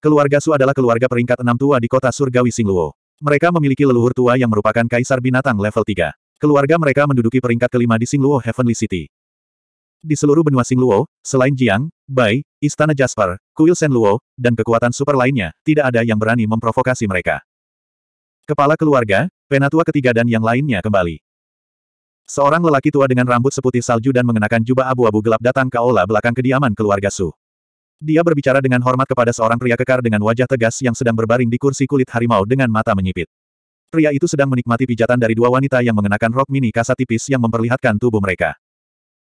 Keluarga Su adalah keluarga peringkat enam tua di kota surgawi Singluo. Mereka memiliki leluhur tua yang merupakan kaisar binatang level 3. Keluarga mereka menduduki peringkat kelima di Singluo Heavenly City. Di seluruh benua Singluo, selain Jiang, Bai, Istana Jasper, Kuil Senluo, dan kekuatan super lainnya, tidak ada yang berani memprovokasi mereka. Kepala keluarga, penatua ketiga dan yang lainnya kembali. Seorang lelaki tua dengan rambut seputih salju dan mengenakan jubah abu-abu gelap datang ke aula belakang kediaman keluarga Su. Dia berbicara dengan hormat kepada seorang pria kekar dengan wajah tegas yang sedang berbaring di kursi kulit harimau dengan mata menyipit. Pria itu sedang menikmati pijatan dari dua wanita yang mengenakan rok mini kasa tipis yang memperlihatkan tubuh mereka.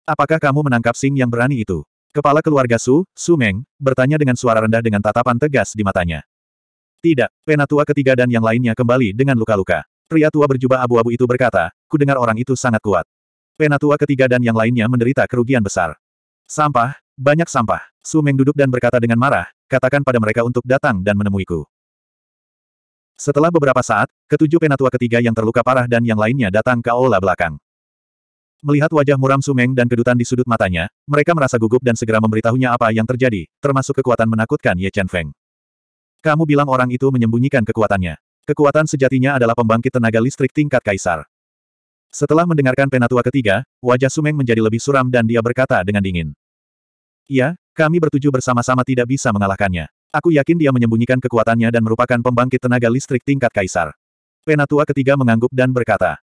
Apakah kamu menangkap Sing yang berani itu? Kepala keluarga Su, Su Meng, bertanya dengan suara rendah dengan tatapan tegas di matanya. Tidak, penatua ketiga dan yang lainnya kembali dengan luka-luka. Pria tua berjubah abu-abu itu berkata, ku dengar orang itu sangat kuat. Penatua ketiga dan yang lainnya menderita kerugian besar. Sampah, banyak sampah. Su Meng duduk dan berkata dengan marah, katakan pada mereka untuk datang dan menemuiku. Setelah beberapa saat, ketujuh penatua ketiga yang terluka parah dan yang lainnya datang ke aula belakang. Melihat wajah muram Sumeng dan kedutan di sudut matanya, mereka merasa gugup dan segera memberitahunya apa yang terjadi, termasuk kekuatan menakutkan Ye Chen Feng. Kamu bilang orang itu menyembunyikan kekuatannya. Kekuatan sejatinya adalah pembangkit tenaga listrik tingkat kaisar. Setelah mendengarkan penatua ketiga, wajah Sumeng menjadi lebih suram dan dia berkata dengan dingin. Iya, kami bertujuh bersama-sama tidak bisa mengalahkannya. Aku yakin dia menyembunyikan kekuatannya dan merupakan pembangkit tenaga listrik tingkat kaisar. Penatua ketiga mengangguk dan berkata,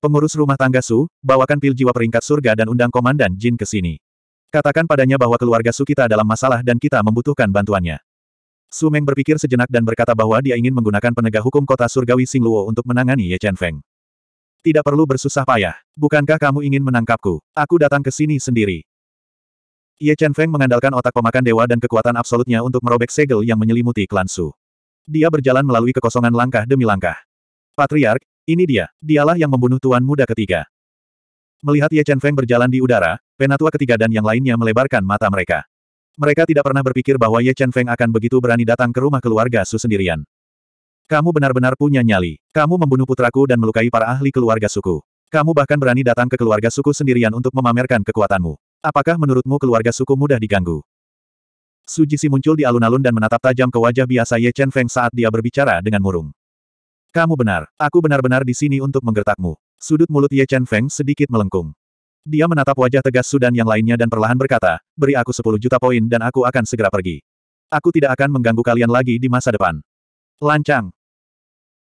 Pengurus rumah tangga Su, bawakan pil jiwa peringkat surga dan undang komandan Jin ke sini. Katakan padanya bahwa keluarga Su kita dalam masalah dan kita membutuhkan bantuannya. Su Meng berpikir sejenak dan berkata bahwa dia ingin menggunakan penegak hukum kota surgawi Singluo untuk menangani Ye Chen Feng. Tidak perlu bersusah payah. Bukankah kamu ingin menangkapku? Aku datang ke sini sendiri. Ye Chen Feng mengandalkan otak pemakan dewa dan kekuatan absolutnya untuk merobek segel yang menyelimuti klan Su. Dia berjalan melalui kekosongan langkah demi langkah. Patriark, ini dia, dialah yang membunuh Tuan Muda ketiga. Melihat Ye Chen Feng berjalan di udara, Penatua ketiga dan yang lainnya melebarkan mata mereka. Mereka tidak pernah berpikir bahwa Ye Chen Feng akan begitu berani datang ke rumah keluarga Su sendirian. Kamu benar-benar punya nyali. Kamu membunuh putraku dan melukai para ahli keluarga suku. Kamu bahkan berani datang ke keluarga suku sendirian untuk memamerkan kekuatanmu. Apakah menurutmu keluarga suku mudah diganggu? Su Jisi muncul di alun-alun dan menatap tajam ke wajah biasa Ye Chen Feng saat dia berbicara dengan murung. Kamu benar, aku benar-benar di sini untuk menggertakmu. Sudut mulut Ye Chen Feng sedikit melengkung. Dia menatap wajah tegas Su dan yang lainnya dan perlahan berkata, beri aku 10 juta poin dan aku akan segera pergi. Aku tidak akan mengganggu kalian lagi di masa depan. Lancang.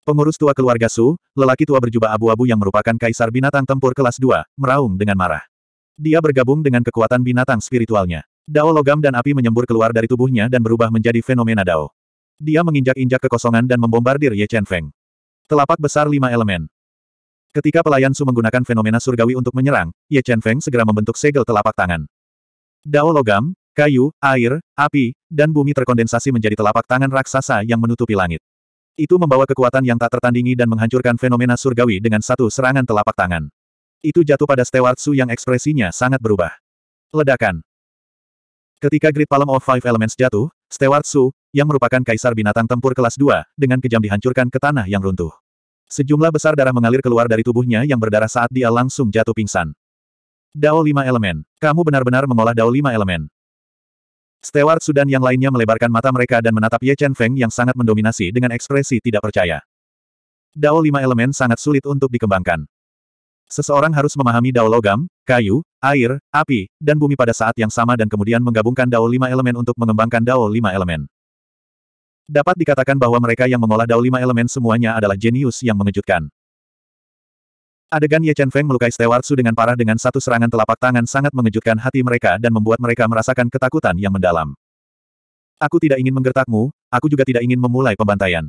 Pengurus tua keluarga Su, lelaki tua berjubah abu-abu yang merupakan kaisar binatang tempur kelas 2, meraung dengan marah. Dia bergabung dengan kekuatan binatang spiritualnya. Dao logam dan api menyembur keluar dari tubuhnya dan berubah menjadi fenomena Dao. Dia menginjak-injak kekosongan dan membombardir Ye Chen Feng. Telapak besar lima elemen. Ketika pelayan Su menggunakan fenomena surgawi untuk menyerang, Ye Chen Feng segera membentuk segel telapak tangan. Dao logam, kayu, air, api, dan bumi terkondensasi menjadi telapak tangan raksasa yang menutupi langit. Itu membawa kekuatan yang tak tertandingi dan menghancurkan fenomena surgawi dengan satu serangan telapak tangan. Itu jatuh pada Stewart Su yang ekspresinya sangat berubah. Ledakan. Ketika Grid Palm of Five Elements jatuh, Stewart Su, yang merupakan kaisar binatang tempur kelas 2, dengan kejam dihancurkan ke tanah yang runtuh. Sejumlah besar darah mengalir keluar dari tubuhnya yang berdarah saat dia langsung jatuh pingsan. Dao Lima elemen. Kamu benar-benar mengolah Dao Lima elemen. Stewart Su dan yang lainnya melebarkan mata mereka dan menatap Ye Chen Feng yang sangat mendominasi dengan ekspresi tidak percaya. Dao Lima elemen sangat sulit untuk dikembangkan. Seseorang harus memahami Dao logam, kayu, air, api, dan bumi pada saat yang sama dan kemudian menggabungkan Dao lima elemen untuk mengembangkan Dao lima elemen. Dapat dikatakan bahwa mereka yang mengolah Dao lima elemen semuanya adalah jenius yang mengejutkan. Adegan Ye Chen Feng melukai Stewart Su dengan parah dengan satu serangan telapak tangan sangat mengejutkan hati mereka dan membuat mereka merasakan ketakutan yang mendalam. Aku tidak ingin menggertakmu, aku juga tidak ingin memulai pembantaian.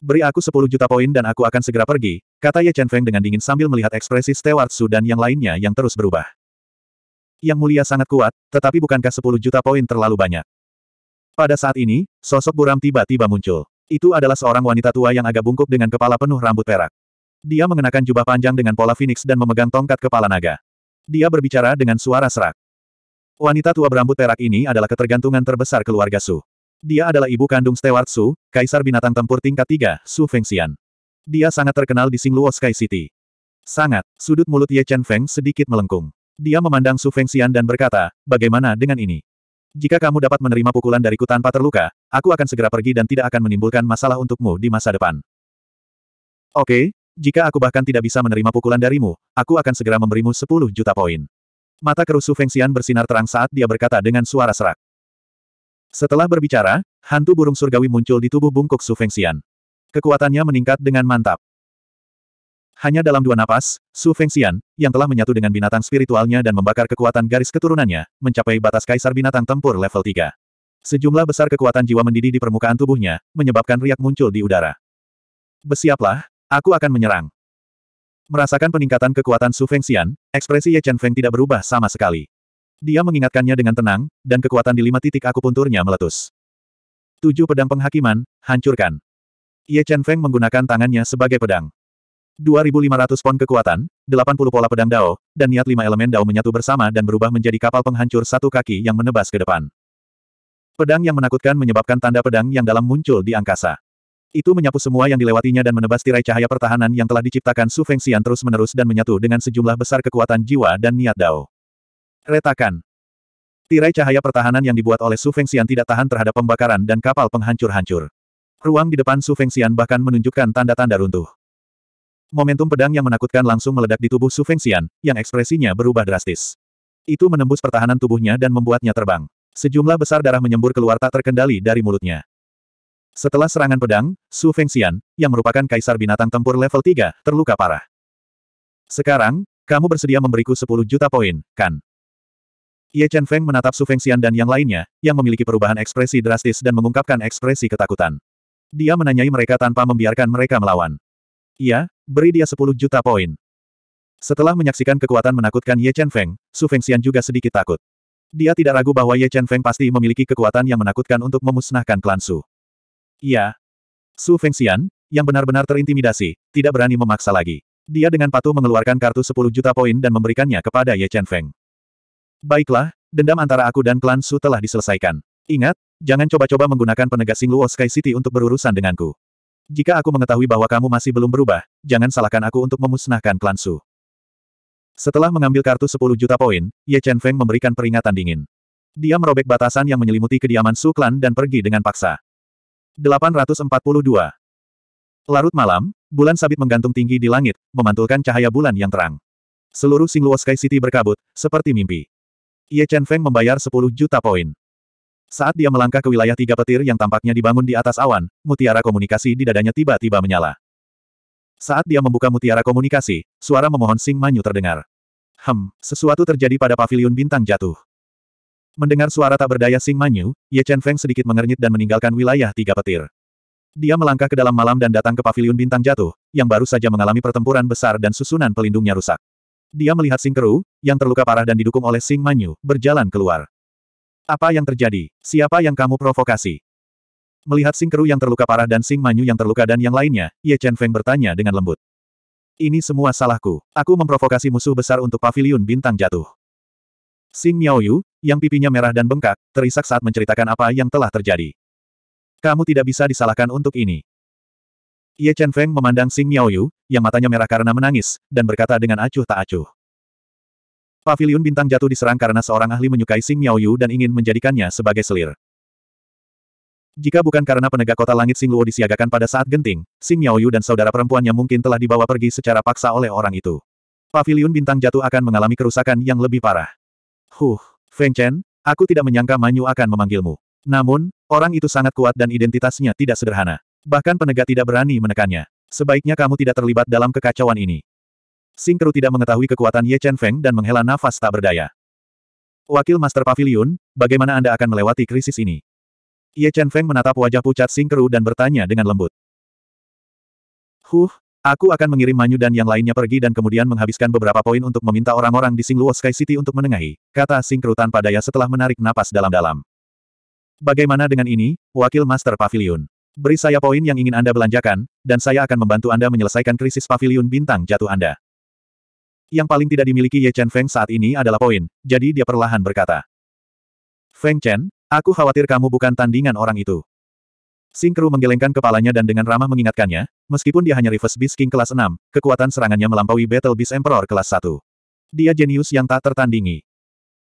Beri aku 10 juta poin dan aku akan segera pergi, kata Ye Chen Feng dengan dingin sambil melihat ekspresi Stewart Su dan yang lainnya yang terus berubah. Yang mulia sangat kuat, tetapi bukankah 10 juta poin terlalu banyak? Pada saat ini, sosok buram tiba-tiba muncul. Itu adalah seorang wanita tua yang agak bungkuk dengan kepala penuh rambut perak. Dia mengenakan jubah panjang dengan pola phoenix dan memegang tongkat kepala naga. Dia berbicara dengan suara serak. Wanita tua berambut perak ini adalah ketergantungan terbesar keluarga Su. Dia adalah ibu kandung Stewart Su, kaisar binatang tempur tingkat 3, Su Fengxian. Dia sangat terkenal di Singluo Sky City. Sangat, sudut mulut Ye Chen Feng sedikit melengkung. Dia memandang Su Fengxian dan berkata, bagaimana dengan ini? Jika kamu dapat menerima pukulan dariku tanpa terluka, aku akan segera pergi dan tidak akan menimbulkan masalah untukmu di masa depan. Oke, jika aku bahkan tidak bisa menerima pukulan darimu, aku akan segera memberimu 10 juta poin. Mata kerusu Fengxian bersinar terang saat dia berkata dengan suara serak. Setelah berbicara, hantu burung surgawi muncul di tubuh bungkuk Su Fengxian. Kekuatannya meningkat dengan mantap. Hanya dalam dua napas, Su Fengxian, yang telah menyatu dengan binatang spiritualnya dan membakar kekuatan garis keturunannya, mencapai batas kaisar binatang tempur level 3. Sejumlah besar kekuatan jiwa mendidih di permukaan tubuhnya, menyebabkan riak muncul di udara. Besiaplah, aku akan menyerang. Merasakan peningkatan kekuatan Su Fengxian, ekspresi Ye Chen Feng tidak berubah sama sekali. Dia mengingatkannya dengan tenang, dan kekuatan di lima titik akupunturnya meletus. Tujuh pedang penghakiman, hancurkan. Ye Chen Feng menggunakan tangannya sebagai pedang. 2.500 pon kekuatan, 80 pola pedang Dao, dan niat lima elemen Dao menyatu bersama dan berubah menjadi kapal penghancur satu kaki yang menebas ke depan. Pedang yang menakutkan menyebabkan tanda pedang yang dalam muncul di angkasa. Itu menyapu semua yang dilewatinya dan menebas tirai cahaya pertahanan yang telah diciptakan Su Feng Xian terus-menerus dan menyatu dengan sejumlah besar kekuatan jiwa dan niat Dao. Retakan. Tirai cahaya pertahanan yang dibuat oleh Su Xian tidak tahan terhadap pembakaran dan kapal penghancur-hancur. Ruang di depan Su Xian bahkan menunjukkan tanda-tanda runtuh. Momentum pedang yang menakutkan langsung meledak di tubuh Su Xian, yang ekspresinya berubah drastis. Itu menembus pertahanan tubuhnya dan membuatnya terbang. Sejumlah besar darah menyembur keluar tak terkendali dari mulutnya. Setelah serangan pedang, Su Xian, yang merupakan kaisar binatang tempur level 3, terluka parah. Sekarang, kamu bersedia memberiku 10 juta poin, kan? Ye Chen Feng menatap Su Xian dan yang lainnya, yang memiliki perubahan ekspresi drastis dan mengungkapkan ekspresi ketakutan. Dia menanyai mereka tanpa membiarkan mereka melawan. Iya, beri dia 10 juta poin. Setelah menyaksikan kekuatan menakutkan Ye Chen Feng, Su Xian juga sedikit takut. Dia tidak ragu bahwa Ye Chen Feng pasti memiliki kekuatan yang menakutkan untuk memusnahkan klan Su. Iya. Su Xian, yang benar-benar terintimidasi, tidak berani memaksa lagi. Dia dengan patuh mengeluarkan kartu 10 juta poin dan memberikannya kepada Ye Chen Feng. Baiklah, dendam antara aku dan klan Su telah diselesaikan. Ingat, jangan coba-coba menggunakan penegak Singluo Sky City untuk berurusan denganku. Jika aku mengetahui bahwa kamu masih belum berubah, jangan salahkan aku untuk memusnahkan klan Su. Setelah mengambil kartu 10 juta poin, Ye Chen Feng memberikan peringatan dingin. Dia merobek batasan yang menyelimuti kediaman Su Klan dan pergi dengan paksa. 842. Larut malam, bulan sabit menggantung tinggi di langit, memantulkan cahaya bulan yang terang. Seluruh Singluo Sky City berkabut, seperti mimpi. Ye Chen Feng membayar 10 juta poin. Saat dia melangkah ke wilayah tiga petir yang tampaknya dibangun di atas awan, mutiara komunikasi di dadanya tiba-tiba menyala. Saat dia membuka mutiara komunikasi, suara memohon Sing Manyu terdengar. Hem, sesuatu terjadi pada pavilion bintang jatuh. Mendengar suara tak berdaya Sing Manyu, Ye Chen Feng sedikit mengernyit dan meninggalkan wilayah tiga petir. Dia melangkah ke dalam malam dan datang ke pavilion bintang jatuh, yang baru saja mengalami pertempuran besar dan susunan pelindungnya rusak. Dia melihat Sing Keru, yang terluka parah dan didukung oleh Sing Manyu, berjalan keluar. Apa yang terjadi? Siapa yang kamu provokasi? Melihat Sing Keru yang terluka parah dan Sing Manyu yang terluka dan yang lainnya, Ye Chen Feng bertanya dengan lembut. Ini semua salahku. Aku memprovokasi musuh besar untuk Pavilion bintang jatuh. Sing Miaoyu, yang pipinya merah dan bengkak, terisak saat menceritakan apa yang telah terjadi. Kamu tidak bisa disalahkan untuk ini. Ye Chen Feng memandang Xing Miaoyu, yang matanya merah karena menangis, dan berkata dengan acuh tak acuh. Pavilion bintang jatuh diserang karena seorang ahli menyukai Xing Miaoyu dan ingin menjadikannya sebagai selir. Jika bukan karena penegak kota langit Xing Luo disiagakan pada saat genting, Xing Miaoyu dan saudara perempuannya mungkin telah dibawa pergi secara paksa oleh orang itu. Pavilion bintang jatuh akan mengalami kerusakan yang lebih parah. Huh, Feng Chen, aku tidak menyangka Manyu akan memanggilmu. Namun, orang itu sangat kuat dan identitasnya tidak sederhana. Bahkan penegak tidak berani menekannya. Sebaiknya kamu tidak terlibat dalam kekacauan ini. Singkru tidak mengetahui kekuatan Ye Chen Feng dan menghela nafas tak berdaya. Wakil Master Pavilion, bagaimana Anda akan melewati krisis ini? Ye Chen Feng menatap wajah pucat Singkru dan bertanya dengan lembut. Huh, aku akan mengirim Manyu dan yang lainnya pergi dan kemudian menghabiskan beberapa poin untuk meminta orang-orang di Singluo Sky City untuk menengahi, kata Singkru tanpa daya setelah menarik napas dalam-dalam. Bagaimana dengan ini, Wakil Master Pavilion? Beri saya poin yang ingin Anda belanjakan, dan saya akan membantu Anda menyelesaikan krisis Pavilion bintang jatuh Anda. Yang paling tidak dimiliki Ye Chen Feng saat ini adalah poin, jadi dia perlahan berkata. Feng Chen, aku khawatir kamu bukan tandingan orang itu. Sing Kru menggelengkan kepalanya dan dengan ramah mengingatkannya, meskipun dia hanya reverse Beast King kelas 6, kekuatan serangannya melampaui Battle Beast Emperor kelas 1. Dia jenius yang tak tertandingi.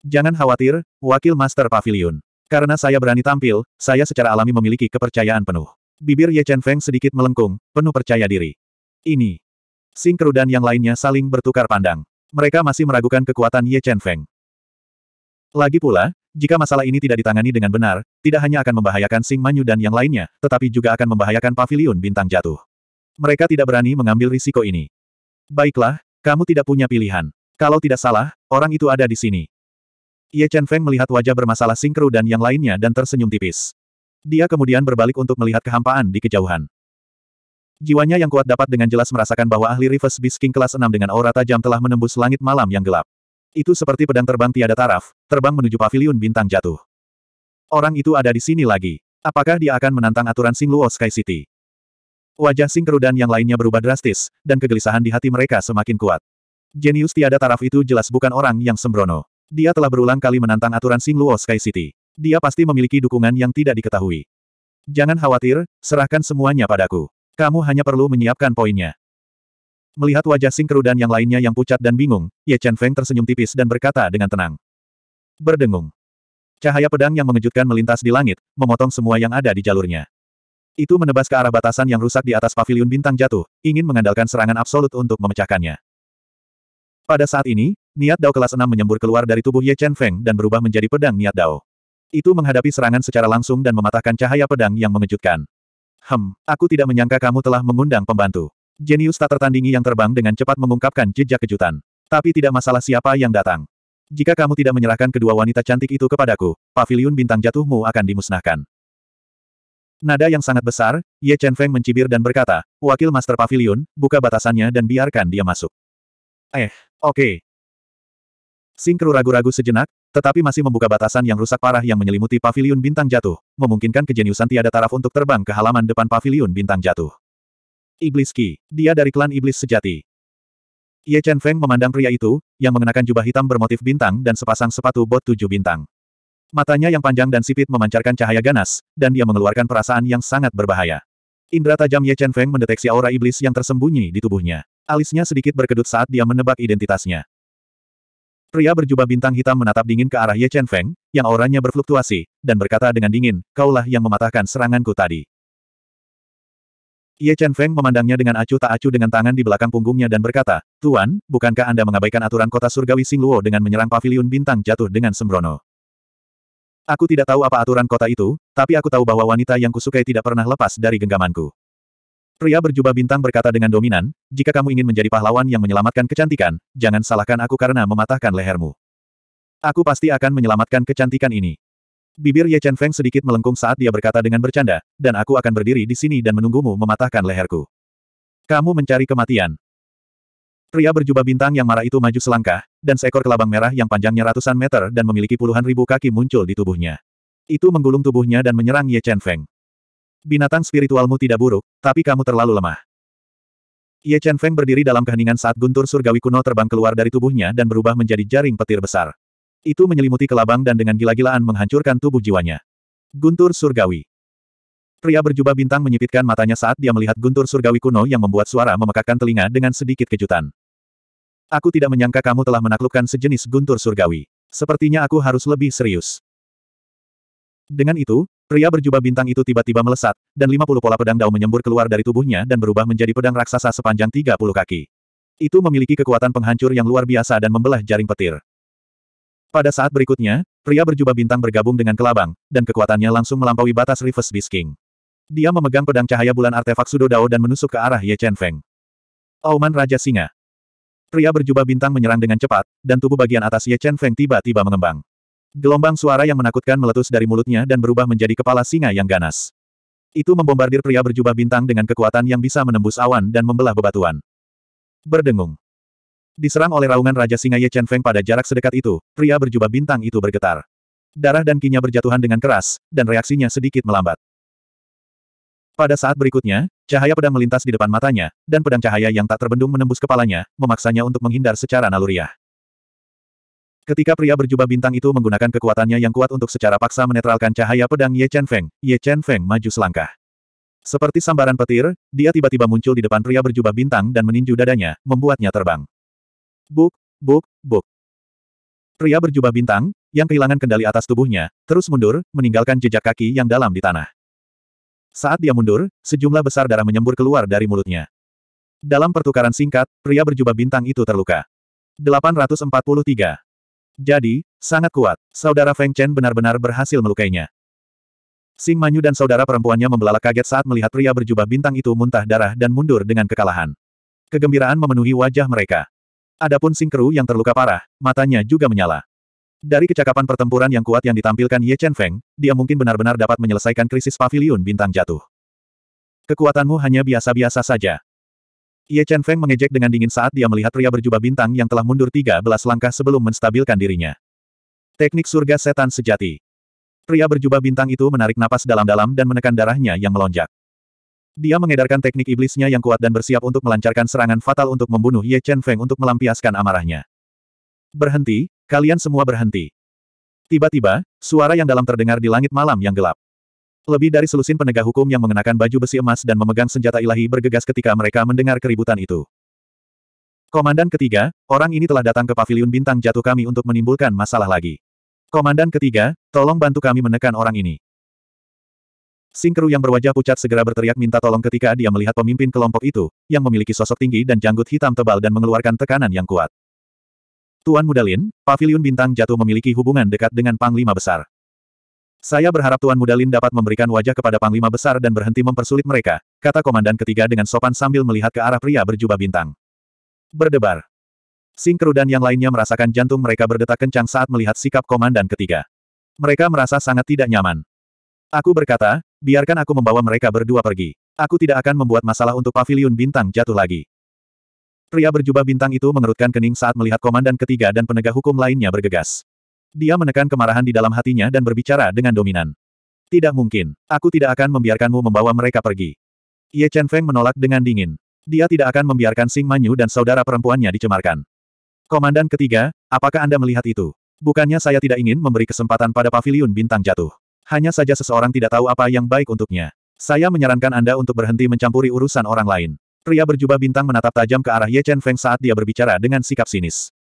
Jangan khawatir, Wakil Master Pavilion. Karena saya berani tampil, saya secara alami memiliki kepercayaan penuh. Bibir Ye Chen Feng sedikit melengkung, penuh percaya diri. Ini. Sing Keru dan yang lainnya saling bertukar pandang. Mereka masih meragukan kekuatan Ye Chen Feng. Lagi pula, jika masalah ini tidak ditangani dengan benar, tidak hanya akan membahayakan Sing Manyu dan yang lainnya, tetapi juga akan membahayakan Paviliun bintang jatuh. Mereka tidak berani mengambil risiko ini. Baiklah, kamu tidak punya pilihan. Kalau tidak salah, orang itu ada di sini. Ye Chen Feng melihat wajah bermasalah Singkru dan yang lainnya dan tersenyum tipis. Dia kemudian berbalik untuk melihat kehampaan di kejauhan. Jiwanya yang kuat dapat dengan jelas merasakan bahwa ahli Reverse Beast King kelas 6 dengan aura tajam telah menembus langit malam yang gelap. Itu seperti pedang terbang tiada taraf, terbang menuju pavilion bintang jatuh. Orang itu ada di sini lagi. Apakah dia akan menantang aturan Sing Singluo Sky City? Wajah Singkru dan yang lainnya berubah drastis, dan kegelisahan di hati mereka semakin kuat. Jenius tiada taraf itu jelas bukan orang yang sembrono. Dia telah berulang kali menantang aturan Sing Luo Sky City. Dia pasti memiliki dukungan yang tidak diketahui. Jangan khawatir, serahkan semuanya padaku. Kamu hanya perlu menyiapkan poinnya. Melihat wajah Sing Keru dan yang lainnya yang pucat dan bingung, Ye Chen Feng tersenyum tipis dan berkata dengan tenang. Berdengung. Cahaya pedang yang mengejutkan melintas di langit, memotong semua yang ada di jalurnya. Itu menebas ke arah batasan yang rusak di atas Pavilion bintang jatuh, ingin mengandalkan serangan absolut untuk memecahkannya. Pada saat ini, niat Dao kelas 6 menyembur keluar dari tubuh Ye Chen Feng dan berubah menjadi pedang niat Dao. Itu menghadapi serangan secara langsung dan mematahkan cahaya pedang yang mengejutkan. Hem, aku tidak menyangka kamu telah mengundang pembantu. Jenius tak tertandingi yang terbang dengan cepat mengungkapkan jejak kejutan. Tapi tidak masalah siapa yang datang. Jika kamu tidak menyerahkan kedua wanita cantik itu kepadaku, pavilion bintang jatuhmu akan dimusnahkan. Nada yang sangat besar, Ye Chen Feng mencibir dan berkata, Wakil Master Pavilion, buka batasannya dan biarkan dia masuk. Eh, oke, okay. Singkru ragu-ragu sejenak, tetapi masih membuka batasan yang rusak parah yang menyelimuti pavilion bintang jatuh, memungkinkan kejeniusan tiada taraf untuk terbang ke halaman depan pavilion bintang jatuh. Iblis Ki, dia dari klan iblis sejati. Ye Chen Feng memandang pria itu, yang mengenakan jubah hitam bermotif bintang dan sepasang sepatu bot tujuh bintang. Matanya yang panjang dan sipit memancarkan cahaya ganas, dan dia mengeluarkan perasaan yang sangat berbahaya. Indra tajam Ye Chen Feng mendeteksi aura iblis yang tersembunyi di tubuhnya. Alisnya sedikit berkedut saat dia menebak identitasnya. Pria berjubah bintang hitam menatap dingin ke arah Ye Chen Feng, yang auranya berfluktuasi, dan berkata dengan dingin, kaulah yang mematahkan seranganku tadi. Ye Chen Feng memandangnya dengan acuh tak acuh dengan tangan di belakang punggungnya dan berkata, Tuan, bukankah Anda mengabaikan aturan kota surgawi Singluo dengan menyerang paviliun bintang jatuh dengan sembrono? Aku tidak tahu apa aturan kota itu, tapi aku tahu bahwa wanita yang kusukai tidak pernah lepas dari genggamanku. Pria berjubah bintang berkata dengan dominan, jika kamu ingin menjadi pahlawan yang menyelamatkan kecantikan, jangan salahkan aku karena mematahkan lehermu. Aku pasti akan menyelamatkan kecantikan ini. Bibir Ye Chen Feng sedikit melengkung saat dia berkata dengan bercanda, dan aku akan berdiri di sini dan menunggumu mematahkan leherku. Kamu mencari kematian. Pria berjubah bintang yang marah itu maju selangkah, dan seekor kelabang merah yang panjangnya ratusan meter dan memiliki puluhan ribu kaki muncul di tubuhnya. Itu menggulung tubuhnya dan menyerang Ye Chen Feng binatang spiritualmu tidak buruk, tapi kamu terlalu lemah. Ye Chen Feng berdiri dalam keheningan saat guntur surgawi kuno terbang keluar dari tubuhnya dan berubah menjadi jaring petir besar. Itu menyelimuti kelabang dan dengan gila-gilaan menghancurkan tubuh jiwanya. Guntur surgawi. Pria berjubah bintang menyipitkan matanya saat dia melihat guntur surgawi kuno yang membuat suara memekakkan telinga dengan sedikit kejutan. Aku tidak menyangka kamu telah menaklukkan sejenis guntur surgawi. Sepertinya aku harus lebih serius. Dengan itu, Pria berjubah bintang itu tiba-tiba melesat, dan 50 pola pedang dao menyembur keluar dari tubuhnya dan berubah menjadi pedang raksasa sepanjang 30 kaki. Itu memiliki kekuatan penghancur yang luar biasa dan membelah jaring petir. Pada saat berikutnya, pria berjubah bintang bergabung dengan kelabang, dan kekuatannya langsung melampaui batas Reverse Bisking. Dia memegang pedang cahaya bulan artefak Sudo Dao dan menusuk ke arah Ye Chen Feng. Auman Raja Singa. Pria berjubah bintang menyerang dengan cepat, dan tubuh bagian atas Ye Chen Feng tiba-tiba mengembang. Gelombang suara yang menakutkan meletus dari mulutnya dan berubah menjadi kepala singa yang ganas. Itu membombardir pria berjubah bintang dengan kekuatan yang bisa menembus awan dan membelah bebatuan. Berdengung. Diserang oleh raungan Raja Singa Ye Chen Feng pada jarak sedekat itu, pria berjubah bintang itu bergetar. Darah dan kinya berjatuhan dengan keras, dan reaksinya sedikit melambat. Pada saat berikutnya, cahaya pedang melintas di depan matanya, dan pedang cahaya yang tak terbendung menembus kepalanya, memaksanya untuk menghindar secara naluriah. Ketika pria berjubah bintang itu menggunakan kekuatannya yang kuat untuk secara paksa menetralkan cahaya pedang Ye Chen Feng, Ye Chen Feng maju selangkah. Seperti sambaran petir, dia tiba-tiba muncul di depan pria berjubah bintang dan meninju dadanya, membuatnya terbang. Buk, buk, buk. Pria berjubah bintang, yang kehilangan kendali atas tubuhnya, terus mundur, meninggalkan jejak kaki yang dalam di tanah. Saat dia mundur, sejumlah besar darah menyembur keluar dari mulutnya. Dalam pertukaran singkat, pria berjubah bintang itu terluka. 843 jadi, sangat kuat. Saudara Feng Chen benar-benar berhasil melukainya. Sing Manyu dan saudara perempuannya membelalak kaget saat melihat pria berjubah bintang itu muntah darah dan mundur dengan kekalahan. Kegembiraan memenuhi wajah mereka. Adapun Sing Keru yang terluka parah, matanya juga menyala. Dari kecakapan pertempuran yang kuat yang ditampilkan Ye Chen Feng, dia mungkin benar-benar dapat menyelesaikan krisis pavilion bintang jatuh. Kekuatanmu hanya biasa-biasa saja. Ye Chen Feng mengejek dengan dingin saat dia melihat pria berjubah bintang yang telah mundur 13 langkah sebelum menstabilkan dirinya. Teknik surga setan sejati. Pria berjubah bintang itu menarik napas dalam-dalam dan menekan darahnya yang melonjak. Dia mengedarkan teknik iblisnya yang kuat dan bersiap untuk melancarkan serangan fatal untuk membunuh Ye Chen Feng untuk melampiaskan amarahnya. Berhenti, kalian semua berhenti. Tiba-tiba, suara yang dalam terdengar di langit malam yang gelap. Lebih dari selusin penegak hukum yang mengenakan baju besi emas dan memegang senjata ilahi bergegas ketika mereka mendengar keributan itu. Komandan ketiga, orang ini telah datang ke Pavilion bintang jatuh kami untuk menimbulkan masalah lagi. Komandan ketiga, tolong bantu kami menekan orang ini. Singkru yang berwajah pucat segera berteriak minta tolong ketika dia melihat pemimpin kelompok itu, yang memiliki sosok tinggi dan janggut hitam tebal dan mengeluarkan tekanan yang kuat. Tuan Mudalin, Pavilion Bintang Jatuh memiliki hubungan dekat dengan Panglima Besar. Saya berharap Tuan Muda Lin dapat memberikan wajah kepada Panglima Besar dan berhenti mempersulit mereka, kata komandan ketiga dengan sopan sambil melihat ke arah pria berjubah bintang. Berdebar. Sing dan yang lainnya merasakan jantung mereka berdetak kencang saat melihat sikap komandan ketiga. Mereka merasa sangat tidak nyaman. Aku berkata, biarkan aku membawa mereka berdua pergi. Aku tidak akan membuat masalah untuk Paviliun bintang jatuh lagi. Pria berjubah bintang itu mengerutkan kening saat melihat komandan ketiga dan penegak hukum lainnya bergegas. Dia menekan kemarahan di dalam hatinya dan berbicara dengan dominan. Tidak mungkin. Aku tidak akan membiarkanmu membawa mereka pergi. Ye Chen Feng menolak dengan dingin. Dia tidak akan membiarkan Sing Manyu dan saudara perempuannya dicemarkan. Komandan ketiga, apakah Anda melihat itu? Bukannya saya tidak ingin memberi kesempatan pada pavilion bintang jatuh. Hanya saja seseorang tidak tahu apa yang baik untuknya. Saya menyarankan Anda untuk berhenti mencampuri urusan orang lain. Pria berjubah bintang menatap tajam ke arah Ye Chen Feng saat dia berbicara dengan sikap sinis.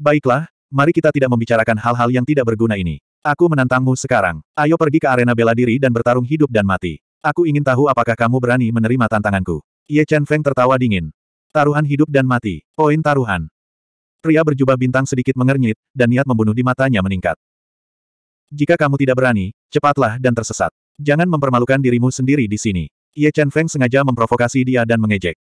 Baiklah, mari kita tidak membicarakan hal-hal yang tidak berguna ini. Aku menantangmu sekarang. Ayo pergi ke arena bela diri dan bertarung hidup dan mati. Aku ingin tahu apakah kamu berani menerima tantanganku. Ye Chen Feng tertawa dingin. Taruhan hidup dan mati. Poin taruhan. Pria berjubah bintang sedikit mengernyit, dan niat membunuh di matanya meningkat. Jika kamu tidak berani, cepatlah dan tersesat. Jangan mempermalukan dirimu sendiri di sini. Ye Chen Feng sengaja memprovokasi dia dan mengejek.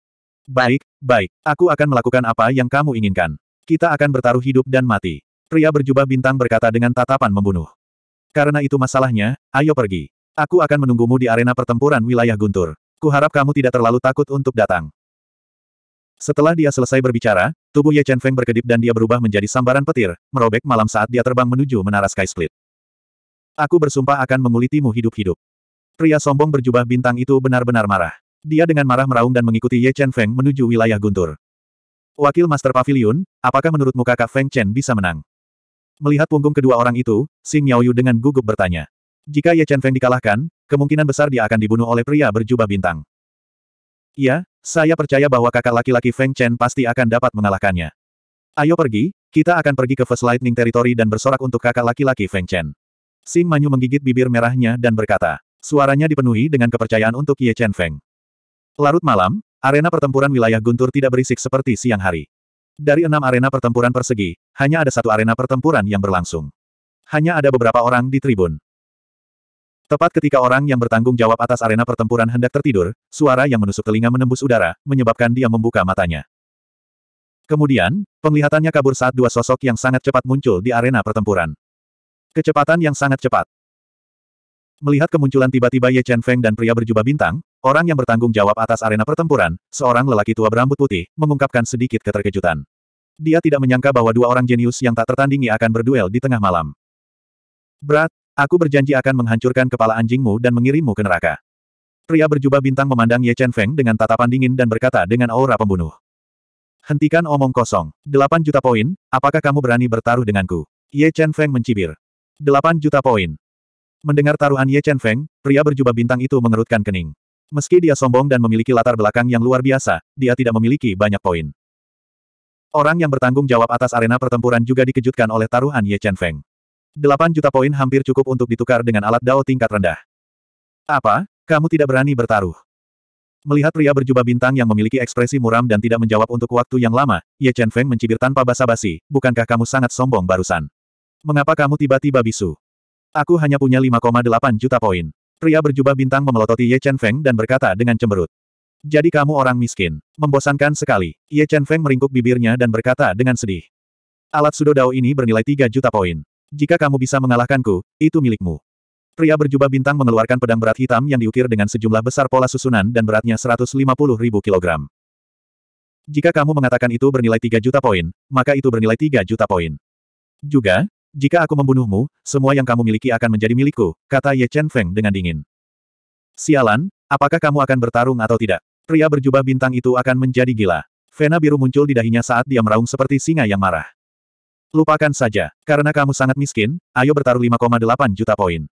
Baik, baik, aku akan melakukan apa yang kamu inginkan. Kita akan bertaruh hidup dan mati. Pria berjubah bintang berkata dengan tatapan membunuh. Karena itu masalahnya, ayo pergi. Aku akan menunggumu di arena pertempuran wilayah Guntur. Kuharap kamu tidak terlalu takut untuk datang. Setelah dia selesai berbicara, tubuh Ye Chen Feng berkedip dan dia berubah menjadi sambaran petir, merobek malam saat dia terbang menuju menara Sky Split. Aku bersumpah akan mengulitimu hidup-hidup. Pria sombong berjubah bintang itu benar-benar marah. Dia dengan marah meraung dan mengikuti Ye Chen Feng menuju wilayah Guntur. Wakil Master Pavilion, apakah menurutmu kakak Feng Chen bisa menang? Melihat punggung kedua orang itu, Xing Miaoyu dengan gugup bertanya. Jika Ye Chen Feng dikalahkan, kemungkinan besar dia akan dibunuh oleh pria berjubah bintang. Ya, saya percaya bahwa kakak laki-laki Feng Chen pasti akan dapat mengalahkannya. Ayo pergi, kita akan pergi ke First Lightning Territory dan bersorak untuk kakak laki-laki Feng Chen. Xing Manyu menggigit bibir merahnya dan berkata, suaranya dipenuhi dengan kepercayaan untuk Ye Chen Feng. Larut malam, Arena pertempuran wilayah Guntur tidak berisik seperti siang hari. Dari enam arena pertempuran persegi, hanya ada satu arena pertempuran yang berlangsung. Hanya ada beberapa orang di tribun. Tepat ketika orang yang bertanggung jawab atas arena pertempuran hendak tertidur, suara yang menusuk telinga menembus udara, menyebabkan dia membuka matanya. Kemudian, penglihatannya kabur saat dua sosok yang sangat cepat muncul di arena pertempuran. Kecepatan yang sangat cepat. Melihat kemunculan tiba-tiba Ye Chen Feng dan pria berjubah bintang, Orang yang bertanggung jawab atas arena pertempuran, seorang lelaki tua berambut putih, mengungkapkan sedikit keterkejutan. Dia tidak menyangka bahwa dua orang jenius yang tak tertandingi akan berduel di tengah malam. Berat, aku berjanji akan menghancurkan kepala anjingmu dan mengirimmu ke neraka. Pria berjubah bintang memandang Ye Chen Feng dengan tatapan dingin dan berkata dengan aura pembunuh. Hentikan omong kosong. Delapan juta poin, apakah kamu berani bertaruh denganku? Ye Chen Feng mencibir. Delapan juta poin. Mendengar taruhan Ye Chen Feng, pria berjubah bintang itu mengerutkan kening. Meski dia sombong dan memiliki latar belakang yang luar biasa, dia tidak memiliki banyak poin. Orang yang bertanggung jawab atas arena pertempuran juga dikejutkan oleh taruhan Ye Chen Feng. 8 juta poin hampir cukup untuk ditukar dengan alat dao tingkat rendah. Apa? Kamu tidak berani bertaruh? Melihat pria berjubah bintang yang memiliki ekspresi muram dan tidak menjawab untuk waktu yang lama, Ye Chen Feng mencibir tanpa basa-basi, bukankah kamu sangat sombong barusan? Mengapa kamu tiba-tiba bisu? Aku hanya punya 5,8 juta poin. Pria berjubah bintang memelototi Ye Chen Feng dan berkata dengan cemberut. Jadi kamu orang miskin. Membosankan sekali. Ye Chen Feng meringkuk bibirnya dan berkata dengan sedih. Alat sudodao ini bernilai 3 juta poin. Jika kamu bisa mengalahkanku, itu milikmu. Pria berjubah bintang mengeluarkan pedang berat hitam yang diukir dengan sejumlah besar pola susunan dan beratnya 150 ribu kilogram. Jika kamu mengatakan itu bernilai 3 juta poin, maka itu bernilai 3 juta poin. Juga, jika aku membunuhmu, semua yang kamu miliki akan menjadi milikku, kata Ye Chen Feng dengan dingin. Sialan, apakah kamu akan bertarung atau tidak? Pria berjubah bintang itu akan menjadi gila. Vena biru muncul di dahinya saat dia meraung seperti singa yang marah. Lupakan saja, karena kamu sangat miskin, ayo bertaruh 5,8 juta poin.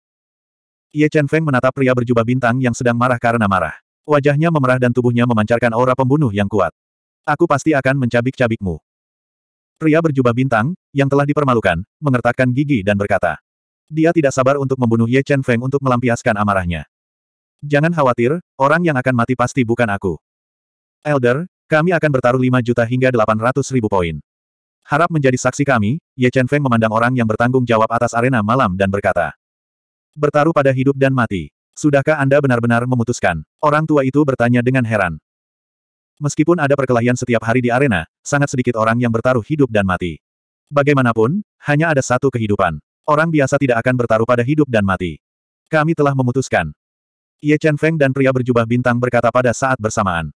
Ye Chen Feng menatap pria berjubah bintang yang sedang marah karena marah. Wajahnya memerah dan tubuhnya memancarkan aura pembunuh yang kuat. Aku pasti akan mencabik-cabikmu. Pria berjubah bintang, yang telah dipermalukan, mengertakkan gigi dan berkata. Dia tidak sabar untuk membunuh Ye Chen Feng untuk melampiaskan amarahnya. Jangan khawatir, orang yang akan mati pasti bukan aku. Elder, kami akan bertaruh 5 juta hingga 800 ribu poin. Harap menjadi saksi kami, Ye Chen Feng memandang orang yang bertanggung jawab atas arena malam dan berkata. Bertaruh pada hidup dan mati. Sudahkah Anda benar-benar memutuskan? Orang tua itu bertanya dengan heran. Meskipun ada perkelahian setiap hari di arena, sangat sedikit orang yang bertaruh hidup dan mati. Bagaimanapun, hanya ada satu kehidupan. Orang biasa tidak akan bertaruh pada hidup dan mati. Kami telah memutuskan. Ye Chen Feng dan pria berjubah bintang berkata pada saat bersamaan.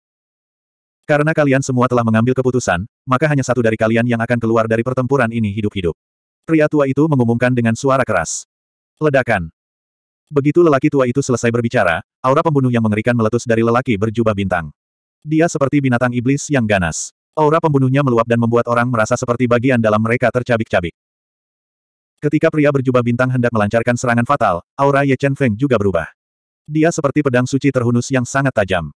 Karena kalian semua telah mengambil keputusan, maka hanya satu dari kalian yang akan keluar dari pertempuran ini hidup-hidup. Pria tua itu mengumumkan dengan suara keras. Ledakan. Begitu lelaki tua itu selesai berbicara, aura pembunuh yang mengerikan meletus dari lelaki berjubah bintang. Dia seperti binatang iblis yang ganas. Aura pembunuhnya meluap dan membuat orang merasa seperti bagian dalam mereka tercabik-cabik. Ketika pria berjubah bintang hendak melancarkan serangan fatal, aura Ye Chen Feng juga berubah. Dia seperti pedang suci terhunus yang sangat tajam.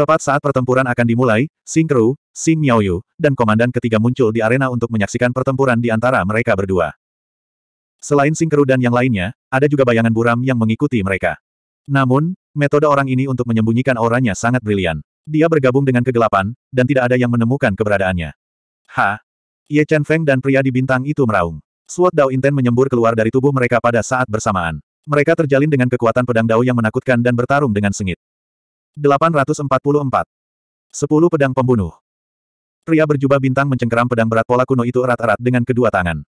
Tepat saat pertempuran akan dimulai, Sing Kru, Xing Miaoyu, dan komandan ketiga muncul di arena untuk menyaksikan pertempuran di antara mereka berdua. Selain Sing Kru dan yang lainnya, ada juga bayangan buram yang mengikuti mereka. Namun, metode orang ini untuk menyembunyikan auranya sangat brilian. Dia bergabung dengan kegelapan, dan tidak ada yang menemukan keberadaannya. Ha! Ye Chen Feng dan pria di bintang itu meraung. Suot Dao Inten menyembur keluar dari tubuh mereka pada saat bersamaan. Mereka terjalin dengan kekuatan pedang Dao yang menakutkan dan bertarung dengan sengit. 844. 10 Pedang Pembunuh Pria berjubah bintang mencengkeram pedang berat pola kuno itu erat-erat dengan kedua tangan.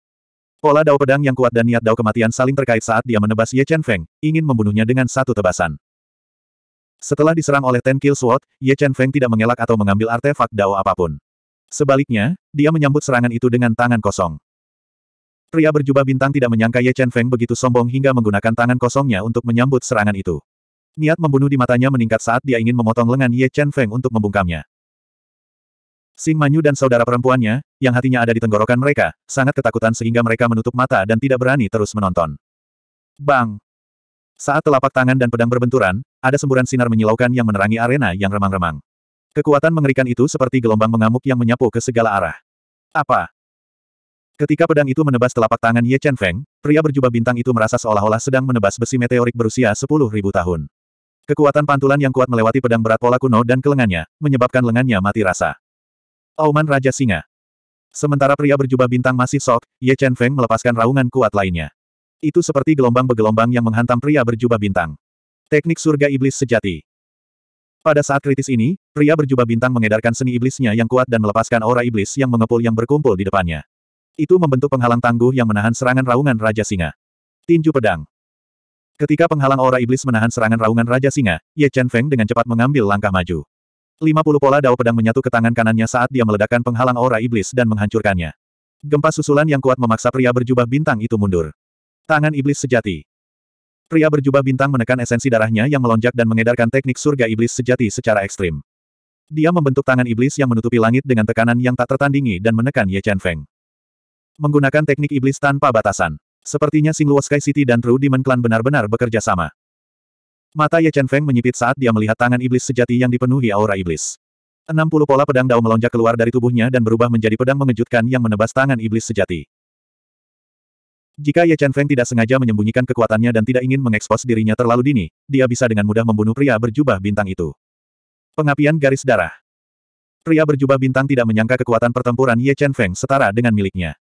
Pola dao pedang yang kuat dan niat dao kematian saling terkait saat dia menebas Ye Chen Feng, ingin membunuhnya dengan satu tebasan. Setelah diserang oleh Ten Kill Sword, Ye Chen Feng tidak mengelak atau mengambil artefak dao apapun. Sebaliknya, dia menyambut serangan itu dengan tangan kosong. Pria berjubah bintang tidak menyangka Ye Chen Feng begitu sombong hingga menggunakan tangan kosongnya untuk menyambut serangan itu. Niat membunuh di matanya meningkat saat dia ingin memotong lengan Ye Chen Feng untuk membungkamnya. Sing Manyu dan saudara perempuannya, yang hatinya ada di tenggorokan mereka, sangat ketakutan sehingga mereka menutup mata dan tidak berani terus menonton. Bang! Saat telapak tangan dan pedang berbenturan, ada semburan sinar menyilaukan yang menerangi arena yang remang-remang. Kekuatan mengerikan itu seperti gelombang mengamuk yang menyapu ke segala arah. Apa? Ketika pedang itu menebas telapak tangan Ye Chen Feng, pria berjubah bintang itu merasa seolah-olah sedang menebas besi meteorik berusia 10.000 tahun. Kekuatan pantulan yang kuat melewati pedang berat pola kuno dan kelengannya, menyebabkan lengannya mati rasa. Auman Raja Singa. Sementara pria berjubah bintang masih sok, Ye Chen Feng melepaskan raungan kuat lainnya. Itu seperti gelombang begelombang yang menghantam pria berjubah bintang. Teknik surga iblis sejati. Pada saat kritis ini, pria berjubah bintang mengedarkan seni iblisnya yang kuat dan melepaskan aura iblis yang mengepul yang berkumpul di depannya. Itu membentuk penghalang tangguh yang menahan serangan raungan Raja Singa. Tinju pedang. Ketika penghalang aura iblis menahan serangan raungan Raja Singa, Ye Chen Feng dengan cepat mengambil langkah maju. 50 pola dao pedang menyatu ke tangan kanannya saat dia meledakkan penghalang aura iblis dan menghancurkannya. Gempa susulan yang kuat memaksa pria berjubah bintang itu mundur. Tangan iblis sejati. Pria berjubah bintang menekan esensi darahnya yang melonjak dan mengedarkan teknik surga iblis sejati secara ekstrim. Dia membentuk tangan iblis yang menutupi langit dengan tekanan yang tak tertandingi dan menekan Ye Chen Feng. Menggunakan teknik iblis tanpa batasan. Sepertinya Singluo Sky City dan True Demon Clan benar-benar bekerja sama. Mata Ye Chen Feng menyipit saat dia melihat tangan iblis sejati yang dipenuhi aura iblis. 60 pola pedang dao melonjak keluar dari tubuhnya dan berubah menjadi pedang mengejutkan yang menebas tangan iblis sejati. Jika Ye Chen Feng tidak sengaja menyembunyikan kekuatannya dan tidak ingin mengekspos dirinya terlalu dini, dia bisa dengan mudah membunuh pria berjubah bintang itu. Pengapian garis darah Pria berjubah bintang tidak menyangka kekuatan pertempuran Ye Chen Feng setara dengan miliknya.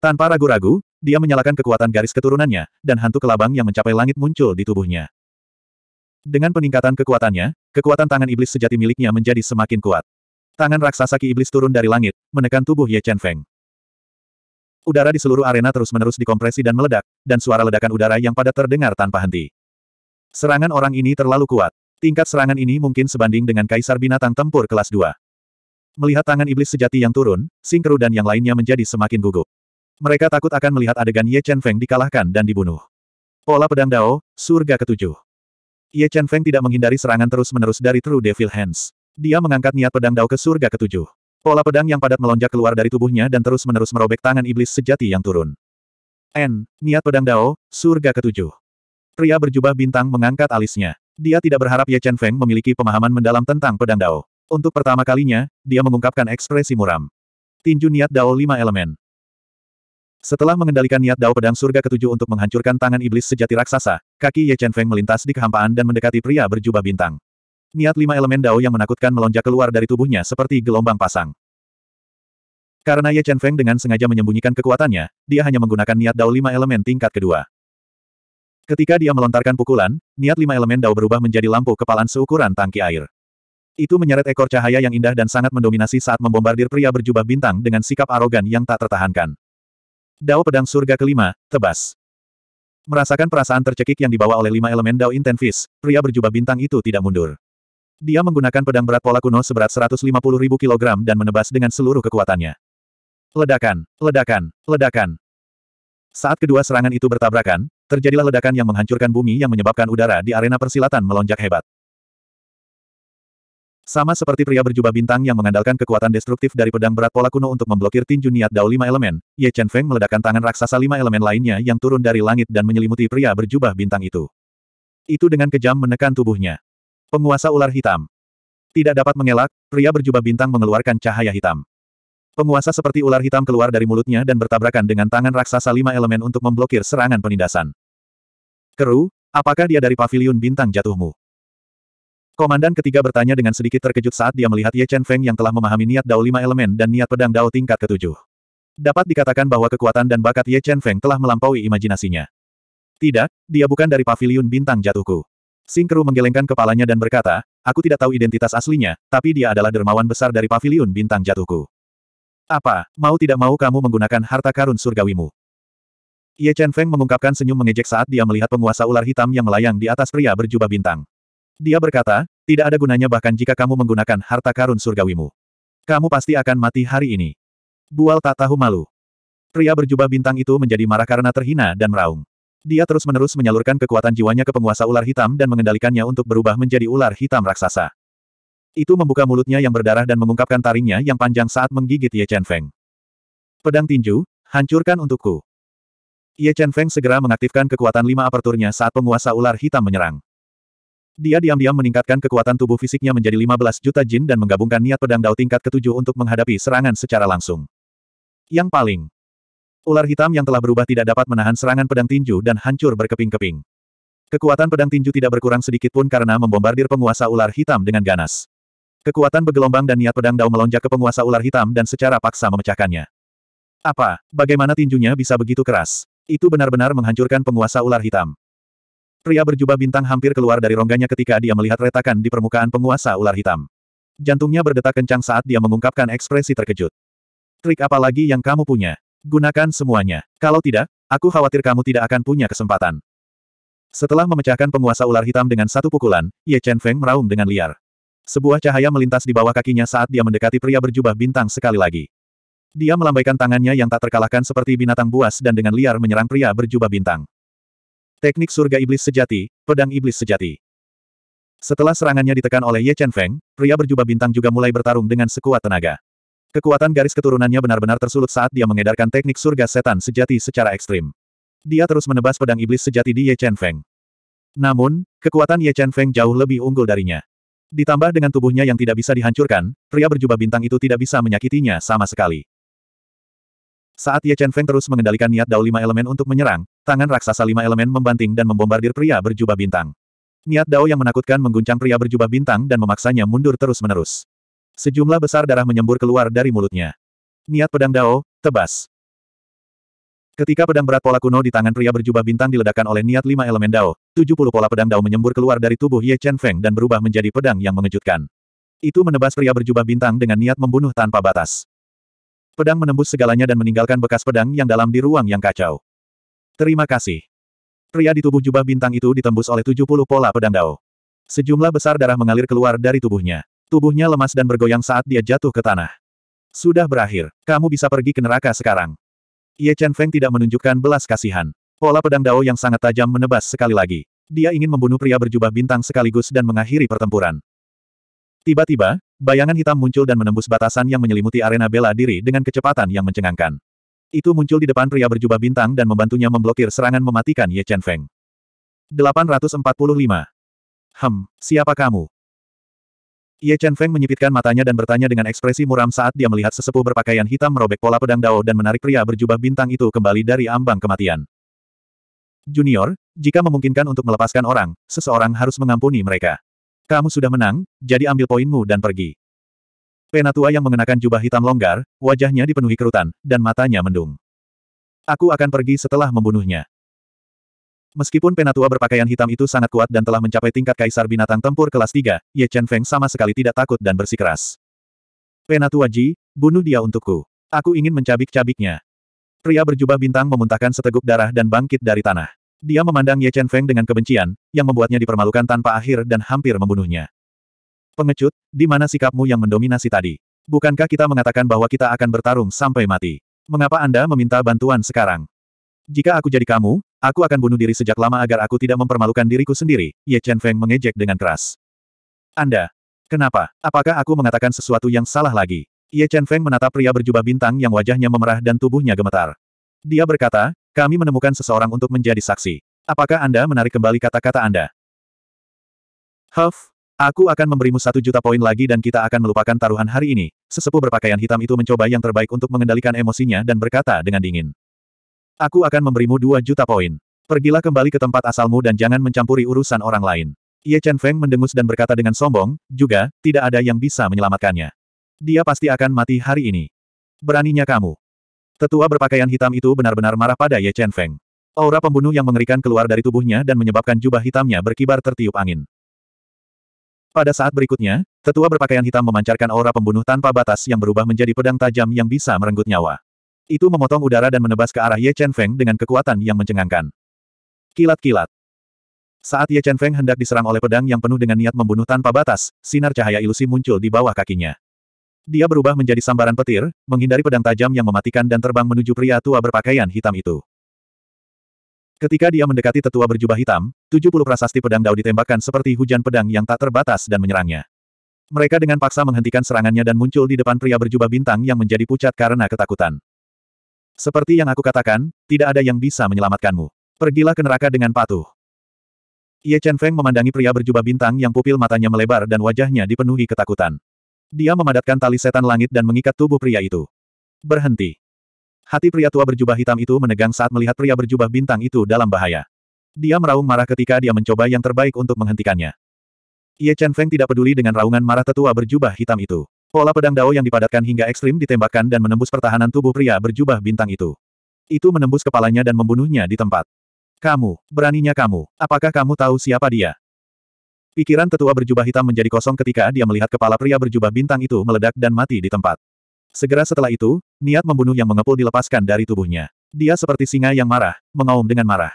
Tanpa ragu-ragu, dia menyalakan kekuatan garis keturunannya, dan hantu kelabang yang mencapai langit muncul di tubuhnya. Dengan peningkatan kekuatannya, kekuatan tangan iblis sejati miliknya menjadi semakin kuat. Tangan raksasa ki iblis turun dari langit, menekan tubuh Ye Chen Feng. Udara di seluruh arena terus-menerus dikompresi dan meledak, dan suara ledakan udara yang padat terdengar tanpa henti. Serangan orang ini terlalu kuat. Tingkat serangan ini mungkin sebanding dengan kaisar binatang tempur kelas 2. Melihat tangan iblis sejati yang turun, Singkeru dan yang lainnya menjadi semakin gugup. Mereka takut akan melihat adegan Ye Chen Feng dikalahkan dan dibunuh. Pola Pedang Dao, Surga Ketujuh. Ye Chen Feng tidak menghindari serangan terus-menerus dari True Devil Hands. Dia mengangkat niat pedang Dao ke surga ketujuh. Pola pedang yang padat melonjak keluar dari tubuhnya dan terus-menerus merobek tangan iblis sejati yang turun. N. Niat pedang Dao, surga ketujuh. Pria berjubah bintang mengangkat alisnya. Dia tidak berharap Ye Chen Feng memiliki pemahaman mendalam tentang pedang Dao. Untuk pertama kalinya, dia mengungkapkan ekspresi muram. Tinju niat Dao lima elemen. Setelah mengendalikan niat Dao Pedang Surga ketujuh untuk menghancurkan tangan iblis sejati raksasa, kaki Ye Chen Feng melintas di kehampaan dan mendekati pria berjubah bintang. Niat lima elemen Dao yang menakutkan melonjak keluar dari tubuhnya seperti gelombang pasang. Karena Ye Chen Feng dengan sengaja menyembunyikan kekuatannya, dia hanya menggunakan niat Dao lima elemen tingkat kedua. Ketika dia melontarkan pukulan, niat lima elemen Dao berubah menjadi lampu kepalan seukuran tangki air. Itu menyeret ekor cahaya yang indah dan sangat mendominasi saat membombardir pria berjubah bintang dengan sikap arogan yang tak tertahankan. Dao Pedang Surga Kelima, Tebas. Merasakan perasaan tercekik yang dibawa oleh lima elemen Dao Intenvis, pria berjubah bintang itu tidak mundur. Dia menggunakan pedang berat pola kuno seberat 150 ribu kilogram dan menebas dengan seluruh kekuatannya. Ledakan, ledakan, ledakan. Saat kedua serangan itu bertabrakan, terjadilah ledakan yang menghancurkan bumi yang menyebabkan udara di arena persilatan melonjak hebat. Sama seperti pria berjubah bintang yang mengandalkan kekuatan destruktif dari pedang berat pola kuno untuk memblokir tinju niat dao lima elemen, Ye Chen Feng meledakkan tangan raksasa lima elemen lainnya yang turun dari langit dan menyelimuti pria berjubah bintang itu. Itu dengan kejam menekan tubuhnya. Penguasa ular hitam. Tidak dapat mengelak, pria berjubah bintang mengeluarkan cahaya hitam. Penguasa seperti ular hitam keluar dari mulutnya dan bertabrakan dengan tangan raksasa lima elemen untuk memblokir serangan penindasan. Keru, apakah dia dari paviliun bintang jatuhmu? Komandan ketiga bertanya dengan sedikit terkejut saat dia melihat Ye Chen Feng yang telah memahami niat Dao lima elemen dan niat pedang Dao tingkat ketujuh. Dapat dikatakan bahwa kekuatan dan bakat Ye Chen Feng telah melampaui imajinasinya. Tidak, dia bukan dari pavilion bintang jatuhku. Sing Keru menggelengkan kepalanya dan berkata, aku tidak tahu identitas aslinya, tapi dia adalah dermawan besar dari pavilion bintang jatuhku. Apa, mau tidak mau kamu menggunakan harta karun surgawimu? Ye Chen Feng mengungkapkan senyum mengejek saat dia melihat penguasa ular hitam yang melayang di atas pria berjubah bintang. Dia berkata, tidak ada gunanya bahkan jika kamu menggunakan harta karun surgawimu. Kamu pasti akan mati hari ini. Bual tak tahu malu. Pria berjubah bintang itu menjadi marah karena terhina dan meraung. Dia terus-menerus menyalurkan kekuatan jiwanya ke penguasa ular hitam dan mengendalikannya untuk berubah menjadi ular hitam raksasa. Itu membuka mulutnya yang berdarah dan mengungkapkan taringnya yang panjang saat menggigit Ye Chen Feng. Pedang tinju, hancurkan untukku. Ye Chen Feng segera mengaktifkan kekuatan lima aperturnya saat penguasa ular hitam menyerang. Dia diam-diam meningkatkan kekuatan tubuh fisiknya menjadi 15 juta jin dan menggabungkan niat pedang Dao tingkat ketujuh untuk menghadapi serangan secara langsung. Yang paling Ular hitam yang telah berubah tidak dapat menahan serangan pedang tinju dan hancur berkeping-keping. Kekuatan pedang tinju tidak berkurang sedikit pun karena membombardir penguasa ular hitam dengan ganas. Kekuatan bergelombang dan niat pedang Dao melonjak ke penguasa ular hitam dan secara paksa memecahkannya. Apa? Bagaimana tinjunya bisa begitu keras? Itu benar-benar menghancurkan penguasa ular hitam. Pria berjubah bintang hampir keluar dari rongganya ketika dia melihat retakan di permukaan penguasa ular hitam. Jantungnya berdetak kencang saat dia mengungkapkan ekspresi terkejut. Trik apa lagi yang kamu punya? Gunakan semuanya. Kalau tidak, aku khawatir kamu tidak akan punya kesempatan. Setelah memecahkan penguasa ular hitam dengan satu pukulan, Ye Chen Feng meraung dengan liar. Sebuah cahaya melintas di bawah kakinya saat dia mendekati pria berjubah bintang sekali lagi. Dia melambaikan tangannya yang tak terkalahkan seperti binatang buas dan dengan liar menyerang pria berjubah bintang. Teknik surga iblis sejati, pedang iblis sejati. Setelah serangannya ditekan oleh Ye Chen Feng, pria berjubah bintang juga mulai bertarung dengan sekuat tenaga. Kekuatan garis keturunannya benar-benar tersulut saat dia mengedarkan teknik surga setan sejati secara ekstrim. Dia terus menebas pedang iblis sejati di Ye Chen Feng. Namun, kekuatan Ye Chen Feng jauh lebih unggul darinya. Ditambah dengan tubuhnya yang tidak bisa dihancurkan, pria berjubah bintang itu tidak bisa menyakitinya sama sekali. Saat Ye Chen Feng terus mengendalikan niat dao lima elemen untuk menyerang, tangan raksasa lima elemen membanting dan membombardir pria berjubah bintang. Niat dao yang menakutkan mengguncang pria berjubah bintang dan memaksanya mundur terus-menerus. Sejumlah besar darah menyembur keluar dari mulutnya. Niat pedang dao, tebas. Ketika pedang berat pola kuno di tangan pria berjubah bintang diledakkan oleh niat lima elemen dao, 70 pola pedang dao menyembur keluar dari tubuh Ye Chen Feng dan berubah menjadi pedang yang mengejutkan. Itu menebas pria berjubah bintang dengan niat membunuh tanpa batas. Pedang menembus segalanya dan meninggalkan bekas pedang yang dalam di ruang yang kacau. Terima kasih. Pria di tubuh jubah bintang itu ditembus oleh 70 pola pedang Dao. Sejumlah besar darah mengalir keluar dari tubuhnya. Tubuhnya lemas dan bergoyang saat dia jatuh ke tanah. Sudah berakhir, kamu bisa pergi ke neraka sekarang. Ye Chen Feng tidak menunjukkan belas kasihan. Pola pedang Dao yang sangat tajam menebas sekali lagi. Dia ingin membunuh pria berjubah bintang sekaligus dan mengakhiri pertempuran. Tiba-tiba, Bayangan hitam muncul dan menembus batasan yang menyelimuti arena bela diri dengan kecepatan yang mencengangkan. Itu muncul di depan pria berjubah bintang dan membantunya memblokir serangan mematikan Ye Chen Feng. 845. Hem, siapa kamu? Ye Chen Feng menyipitkan matanya dan bertanya dengan ekspresi muram saat dia melihat sesepuh berpakaian hitam merobek pola pedang Dao dan menarik pria berjubah bintang itu kembali dari ambang kematian. Junior, jika memungkinkan untuk melepaskan orang, seseorang harus mengampuni mereka. Kamu sudah menang, jadi ambil poinmu dan pergi. Penatua yang mengenakan jubah hitam longgar, wajahnya dipenuhi kerutan, dan matanya mendung. Aku akan pergi setelah membunuhnya. Meskipun penatua berpakaian hitam itu sangat kuat dan telah mencapai tingkat kaisar binatang tempur kelas 3, Ye Chen Feng sama sekali tidak takut dan bersikeras. Penatua Ji, bunuh dia untukku. Aku ingin mencabik-cabiknya. Pria berjubah bintang memuntahkan seteguk darah dan bangkit dari tanah. Dia memandang Ye Chen Feng dengan kebencian, yang membuatnya dipermalukan tanpa akhir dan hampir membunuhnya. Pengecut, di mana sikapmu yang mendominasi tadi? Bukankah kita mengatakan bahwa kita akan bertarung sampai mati? Mengapa Anda meminta bantuan sekarang? Jika aku jadi kamu, aku akan bunuh diri sejak lama agar aku tidak mempermalukan diriku sendiri, Ye Chen Feng mengejek dengan keras. Anda, kenapa? Apakah aku mengatakan sesuatu yang salah lagi? Ye Chen Feng menatap pria berjubah bintang yang wajahnya memerah dan tubuhnya gemetar. Dia berkata, kami menemukan seseorang untuk menjadi saksi. Apakah Anda menarik kembali kata-kata Anda? Huff, aku akan memberimu satu juta poin lagi dan kita akan melupakan taruhan hari ini. Sesepuh berpakaian hitam itu mencoba yang terbaik untuk mengendalikan emosinya dan berkata dengan dingin. Aku akan memberimu dua juta poin. Pergilah kembali ke tempat asalmu dan jangan mencampuri urusan orang lain. Ye Chen Feng mendengus dan berkata dengan sombong, juga, tidak ada yang bisa menyelamatkannya. Dia pasti akan mati hari ini. Beraninya kamu. Tetua berpakaian hitam itu benar-benar marah pada Ye Chen Feng. Aura pembunuh yang mengerikan keluar dari tubuhnya dan menyebabkan jubah hitamnya berkibar tertiup angin. Pada saat berikutnya, tetua berpakaian hitam memancarkan aura pembunuh tanpa batas yang berubah menjadi pedang tajam yang bisa merenggut nyawa. Itu memotong udara dan menebas ke arah Ye Chen Feng dengan kekuatan yang mencengangkan. Kilat-kilat. Saat Ye Chen Feng hendak diserang oleh pedang yang penuh dengan niat membunuh tanpa batas, sinar cahaya ilusi muncul di bawah kakinya. Dia berubah menjadi sambaran petir, menghindari pedang tajam yang mematikan dan terbang menuju pria tua berpakaian hitam itu. Ketika dia mendekati tetua berjubah hitam, 70 prasasti pedang dao ditembakkan seperti hujan pedang yang tak terbatas dan menyerangnya. Mereka dengan paksa menghentikan serangannya dan muncul di depan pria berjubah bintang yang menjadi pucat karena ketakutan. Seperti yang aku katakan, tidak ada yang bisa menyelamatkanmu. Pergilah ke neraka dengan patuh. Ye Chen Feng memandangi pria berjubah bintang yang pupil matanya melebar dan wajahnya dipenuhi ketakutan. Dia memadatkan tali setan langit dan mengikat tubuh pria itu. Berhenti. Hati pria tua berjubah hitam itu menegang saat melihat pria berjubah bintang itu dalam bahaya. Dia meraung marah ketika dia mencoba yang terbaik untuk menghentikannya. Ye Chen Feng tidak peduli dengan raungan marah tetua berjubah hitam itu. Pola pedang dao yang dipadatkan hingga ekstrim ditembakkan dan menembus pertahanan tubuh pria berjubah bintang itu. Itu menembus kepalanya dan membunuhnya di tempat. Kamu, beraninya kamu, apakah kamu tahu siapa dia? Pikiran tetua berjubah hitam menjadi kosong ketika dia melihat kepala pria berjubah bintang itu meledak dan mati di tempat. Segera setelah itu, niat membunuh yang mengepul dilepaskan dari tubuhnya. Dia seperti singa yang marah, mengaum dengan marah.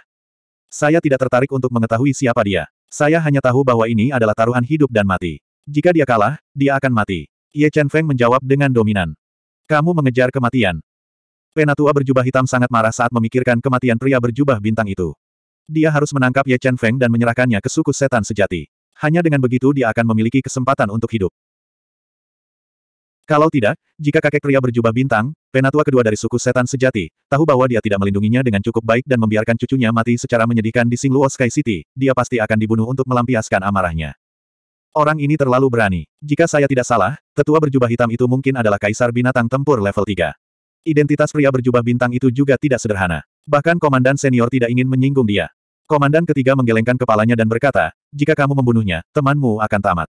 Saya tidak tertarik untuk mengetahui siapa dia. Saya hanya tahu bahwa ini adalah taruhan hidup dan mati. Jika dia kalah, dia akan mati. Ye Chen Feng menjawab dengan dominan. Kamu mengejar kematian. Penatua berjubah hitam sangat marah saat memikirkan kematian pria berjubah bintang itu. Dia harus menangkap Ye Chen Feng dan menyerahkannya ke suku setan sejati. Hanya dengan begitu dia akan memiliki kesempatan untuk hidup. Kalau tidak, jika kakek pria berjubah bintang, penatua kedua dari suku setan sejati, tahu bahwa dia tidak melindunginya dengan cukup baik dan membiarkan cucunya mati secara menyedihkan di Singluo Sky City, dia pasti akan dibunuh untuk melampiaskan amarahnya. Orang ini terlalu berani. Jika saya tidak salah, tetua berjubah hitam itu mungkin adalah kaisar binatang tempur level 3. Identitas pria berjubah bintang itu juga tidak sederhana. Bahkan komandan senior tidak ingin menyinggung dia. Komandan ketiga menggelengkan kepalanya dan berkata, jika kamu membunuhnya, temanmu akan tamat.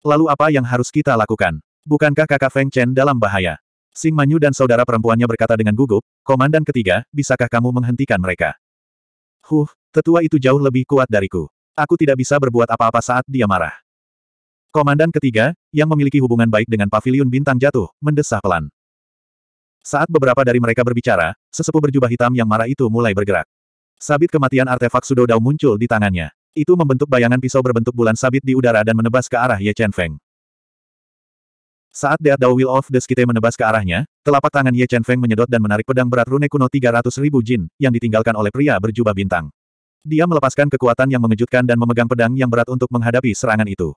Lalu apa yang harus kita lakukan? Bukankah kakak Feng Chen dalam bahaya? Sing Manyu dan saudara perempuannya berkata dengan gugup, Komandan ketiga, bisakah kamu menghentikan mereka? Huh, tetua itu jauh lebih kuat dariku. Aku tidak bisa berbuat apa-apa saat dia marah. Komandan ketiga, yang memiliki hubungan baik dengan pavilion bintang jatuh, mendesah pelan. Saat beberapa dari mereka berbicara, sesepuh berjubah hitam yang marah itu mulai bergerak. Sabit kematian artefak Sudo Dao muncul di tangannya. Itu membentuk bayangan pisau berbentuk bulan sabit di udara dan menebas ke arah Ye Chen Feng. Saat Dea Dao Will of the Skite menebas ke arahnya, telapak tangan Ye Chen Feng menyedot dan menarik pedang berat rune kuno 300 ribu jin, yang ditinggalkan oleh pria berjubah bintang. Dia melepaskan kekuatan yang mengejutkan dan memegang pedang yang berat untuk menghadapi serangan itu.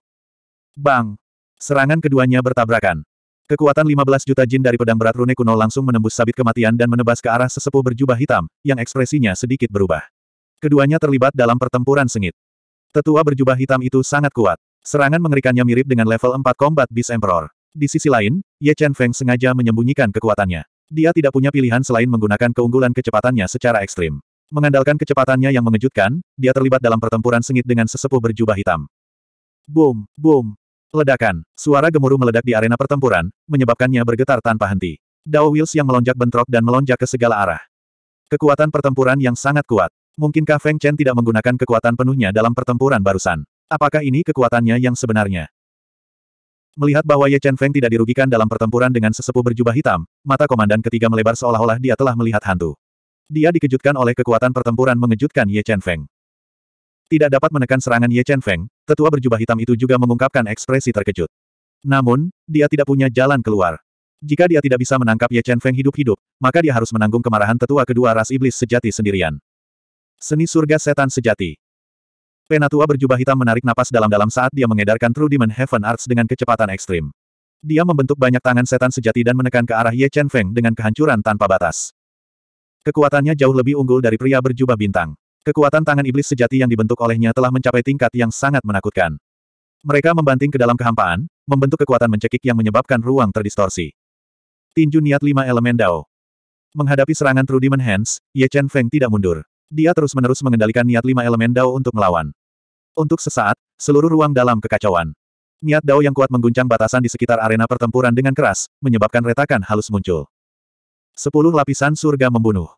Bang! Serangan keduanya bertabrakan. Kekuatan 15 juta jin dari pedang berat rune kuno langsung menembus sabit kematian dan menebas ke arah sesepuh berjubah hitam, yang ekspresinya sedikit berubah. Keduanya terlibat dalam pertempuran sengit. Tetua berjubah hitam itu sangat kuat. Serangan mengerikannya mirip dengan level 4 Combat Beast Emperor. Di sisi lain, Ye Chen Feng sengaja menyembunyikan kekuatannya. Dia tidak punya pilihan selain menggunakan keunggulan kecepatannya secara ekstrim. Mengandalkan kecepatannya yang mengejutkan, dia terlibat dalam pertempuran sengit dengan sesepuh berjubah hitam. Boom, boom, Ledakan, suara gemuruh meledak di arena pertempuran, menyebabkannya bergetar tanpa henti. Dao Wheels yang melonjak bentrok dan melonjak ke segala arah. Kekuatan pertempuran yang sangat kuat. Mungkinkah Feng Chen tidak menggunakan kekuatan penuhnya dalam pertempuran barusan? Apakah ini kekuatannya yang sebenarnya? Melihat bahwa Ye Chen Feng tidak dirugikan dalam pertempuran dengan sesepuh berjubah hitam, mata komandan ketiga melebar seolah-olah dia telah melihat hantu. Dia dikejutkan oleh kekuatan pertempuran mengejutkan Ye Chen Feng. Tidak dapat menekan serangan Ye Chen Feng, tetua berjubah hitam itu juga mengungkapkan ekspresi terkejut. Namun, dia tidak punya jalan keluar. Jika dia tidak bisa menangkap Ye Chen Feng hidup-hidup, maka dia harus menanggung kemarahan tetua kedua ras iblis sejati sendirian. Seni surga setan sejati. Penatua berjubah hitam menarik napas dalam-dalam saat dia mengedarkan True Demon Heaven Arts dengan kecepatan ekstrim. Dia membentuk banyak tangan setan sejati dan menekan ke arah Ye Chen Feng dengan kehancuran tanpa batas. Kekuatannya jauh lebih unggul dari pria berjubah bintang. Kekuatan tangan iblis sejati yang dibentuk olehnya telah mencapai tingkat yang sangat menakutkan. Mereka membanting ke dalam kehampaan, membentuk kekuatan mencekik yang menyebabkan ruang terdistorsi. Tinju niat lima elemen Dao. Menghadapi serangan True Demon Hands, Ye Chen Feng tidak mundur. Dia terus-menerus mengendalikan niat lima elemen Dao untuk melawan. Untuk sesaat, seluruh ruang dalam kekacauan. Niat Dao yang kuat mengguncang batasan di sekitar arena pertempuran dengan keras, menyebabkan retakan halus muncul. Sepuluh lapisan surga membunuh.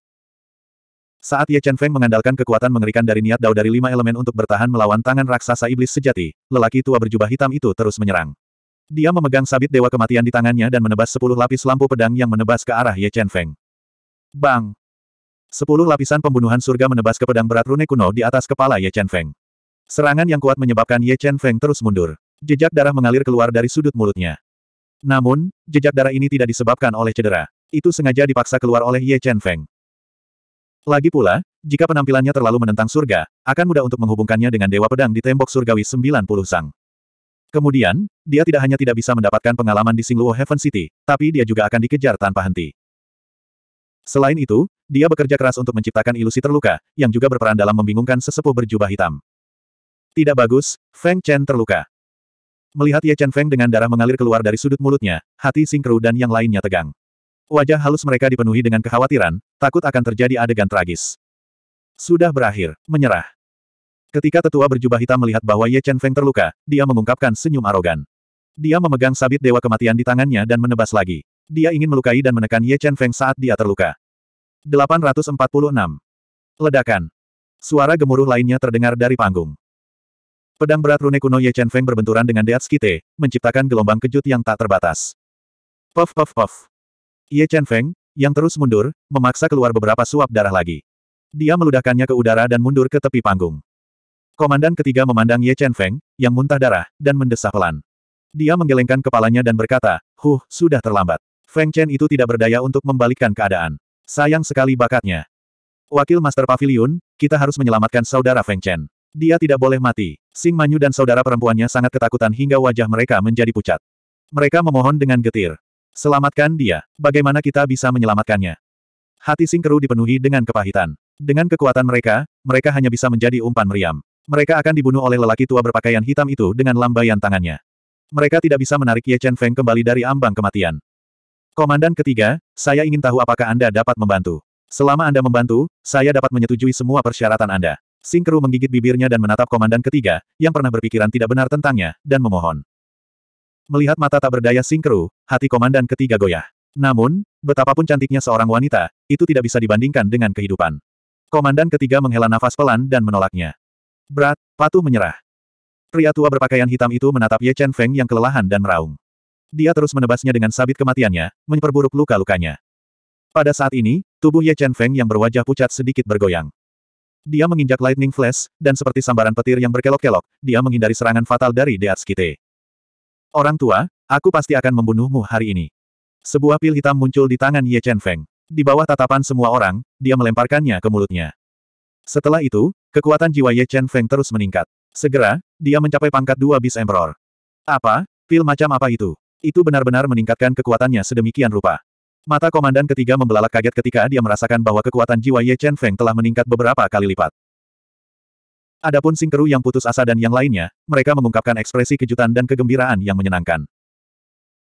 Saat Ye Chen Feng mengandalkan kekuatan mengerikan dari niat dao dari lima elemen untuk bertahan melawan tangan raksasa iblis sejati, lelaki tua berjubah hitam itu terus menyerang. Dia memegang sabit dewa kematian di tangannya dan menebas sepuluh lapis lampu pedang yang menebas ke arah Ye Chen Feng. Bang! Sepuluh lapisan pembunuhan surga menebas ke pedang berat rune kuno di atas kepala Ye Chen Feng. Serangan yang kuat menyebabkan Ye Chen Feng terus mundur. Jejak darah mengalir keluar dari sudut mulutnya. Namun, jejak darah ini tidak disebabkan oleh cedera. Itu sengaja dipaksa keluar oleh Ye Chen Feng. Lagi pula, jika penampilannya terlalu menentang surga, akan mudah untuk menghubungkannya dengan Dewa Pedang di tembok surgawi 90 sang. Kemudian, dia tidak hanya tidak bisa mendapatkan pengalaman di Singluo Heaven City, tapi dia juga akan dikejar tanpa henti. Selain itu, dia bekerja keras untuk menciptakan ilusi terluka, yang juga berperan dalam membingungkan sesepuh berjubah hitam. Tidak bagus, Feng Chen terluka. Melihat Ye Chen Feng dengan darah mengalir keluar dari sudut mulutnya, hati Singkru dan yang lainnya tegang. Wajah halus mereka dipenuhi dengan kekhawatiran, takut akan terjadi adegan tragis. Sudah berakhir, menyerah. Ketika tetua berjubah hitam melihat bahwa Ye Chen Feng terluka, dia mengungkapkan senyum arogan. Dia memegang sabit dewa kematian di tangannya dan menebas lagi. Dia ingin melukai dan menekan Ye Chen Feng saat dia terluka. 846. Ledakan. Suara gemuruh lainnya terdengar dari panggung. Pedang berat rune kuno Ye Chen Feng berbenturan dengan Deat Deatskite, menciptakan gelombang kejut yang tak terbatas. Puff puff puff. Ye Chen Feng, yang terus mundur, memaksa keluar beberapa suap darah lagi. Dia meludahkannya ke udara dan mundur ke tepi panggung. Komandan ketiga memandang Ye Chen Feng, yang muntah darah, dan mendesah pelan. Dia menggelengkan kepalanya dan berkata, Huh, sudah terlambat. Feng Chen itu tidak berdaya untuk membalikkan keadaan. Sayang sekali bakatnya. Wakil Master Pavilion, kita harus menyelamatkan saudara Feng Chen. Dia tidak boleh mati. Sing Manyu dan saudara perempuannya sangat ketakutan hingga wajah mereka menjadi pucat. Mereka memohon dengan getir. Selamatkan dia. Bagaimana kita bisa menyelamatkannya? Hati Singkeru dipenuhi dengan kepahitan. Dengan kekuatan mereka, mereka hanya bisa menjadi umpan meriam. Mereka akan dibunuh oleh lelaki tua berpakaian hitam itu dengan lambaian tangannya. Mereka tidak bisa menarik Ye Chen Feng kembali dari ambang kematian. Komandan ketiga, saya ingin tahu apakah Anda dapat membantu. Selama Anda membantu, saya dapat menyetujui semua persyaratan Anda. Singkeru menggigit bibirnya dan menatap komandan ketiga, yang pernah berpikiran tidak benar tentangnya, dan memohon. Melihat mata tak berdaya singkru, hati komandan ketiga goyah. Namun, betapapun cantiknya seorang wanita, itu tidak bisa dibandingkan dengan kehidupan. Komandan ketiga menghela nafas pelan dan menolaknya. Berat, patuh menyerah. Pria tua berpakaian hitam itu menatap Ye Chen Feng yang kelelahan dan meraung. Dia terus menebasnya dengan sabit kematiannya, memperburuk luka-lukanya. Pada saat ini, tubuh Ye Chen Feng yang berwajah pucat sedikit bergoyang. Dia menginjak lightning flash, dan seperti sambaran petir yang berkelok-kelok, dia menghindari serangan fatal dari Deat Deatskite. Orang tua, aku pasti akan membunuhmu hari ini. Sebuah pil hitam muncul di tangan Ye Chen Feng. Di bawah tatapan semua orang, dia melemparkannya ke mulutnya. Setelah itu, kekuatan jiwa Ye Chen Feng terus meningkat. Segera, dia mencapai pangkat dua bis Emperor. Apa? Pil macam apa itu? Itu benar-benar meningkatkan kekuatannya sedemikian rupa. Mata komandan ketiga membelalak kaget ketika dia merasakan bahwa kekuatan jiwa Ye Chen Feng telah meningkat beberapa kali lipat. Adapun Singkeru yang putus asa dan yang lainnya, mereka mengungkapkan ekspresi kejutan dan kegembiraan yang menyenangkan.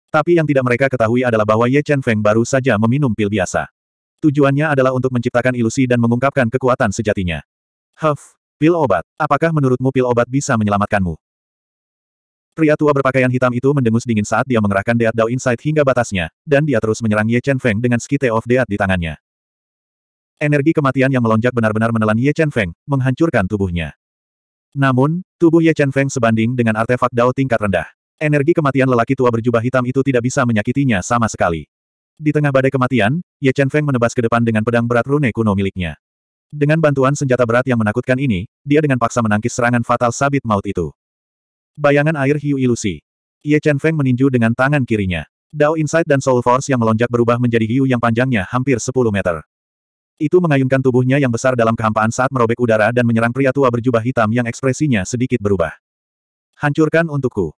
Tapi yang tidak mereka ketahui adalah bahwa Ye Chen Feng baru saja meminum pil biasa. Tujuannya adalah untuk menciptakan ilusi dan mengungkapkan kekuatan sejatinya. Huff, pil obat. Apakah menurutmu pil obat bisa menyelamatkanmu? Pria tua berpakaian hitam itu mendengus dingin saat dia mengerahkan Deat Dao Insight hingga batasnya, dan dia terus menyerang Ye Chen Feng dengan skite of Deat di tangannya. Energi kematian yang melonjak benar-benar menelan Ye Chen Feng, menghancurkan tubuhnya. Namun, tubuh Ye Chen Feng sebanding dengan artefak Dao tingkat rendah. Energi kematian lelaki tua berjubah hitam itu tidak bisa menyakitinya sama sekali. Di tengah badai kematian, Ye Chen Feng menebas ke depan dengan pedang berat rune kuno miliknya. Dengan bantuan senjata berat yang menakutkan ini, dia dengan paksa menangkis serangan fatal sabit maut itu. Bayangan air hiu ilusi. Ye Chen Feng meninju dengan tangan kirinya. Dao Insight dan Soul Force yang melonjak berubah menjadi hiu yang panjangnya hampir 10 meter. Itu mengayunkan tubuhnya yang besar dalam kehampaan saat merobek udara dan menyerang pria tua berjubah hitam yang ekspresinya sedikit berubah. Hancurkan untukku.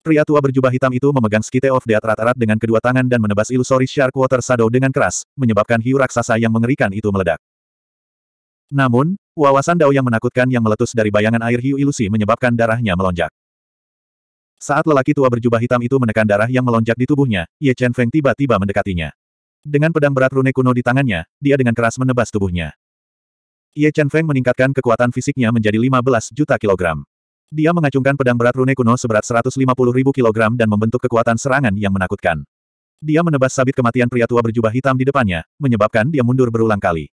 Pria tua berjubah hitam itu memegang Skite of Death rat-rat dengan kedua tangan dan menebas ilusori Shark Water Shadow dengan keras, menyebabkan hiu raksasa yang mengerikan itu meledak. Namun, wawasan Dao yang menakutkan yang meletus dari bayangan air hiu ilusi menyebabkan darahnya melonjak. Saat lelaki tua berjubah hitam itu menekan darah yang melonjak di tubuhnya, Ye Chen Feng tiba-tiba mendekatinya. Dengan pedang berat rune kuno di tangannya, dia dengan keras menebas tubuhnya. Ye Chen Feng meningkatkan kekuatan fisiknya menjadi 15 juta kilogram. Dia mengacungkan pedang berat rune kuno seberat 150 ribu kilogram dan membentuk kekuatan serangan yang menakutkan. Dia menebas sabit kematian pria tua berjubah hitam di depannya, menyebabkan dia mundur berulang kali.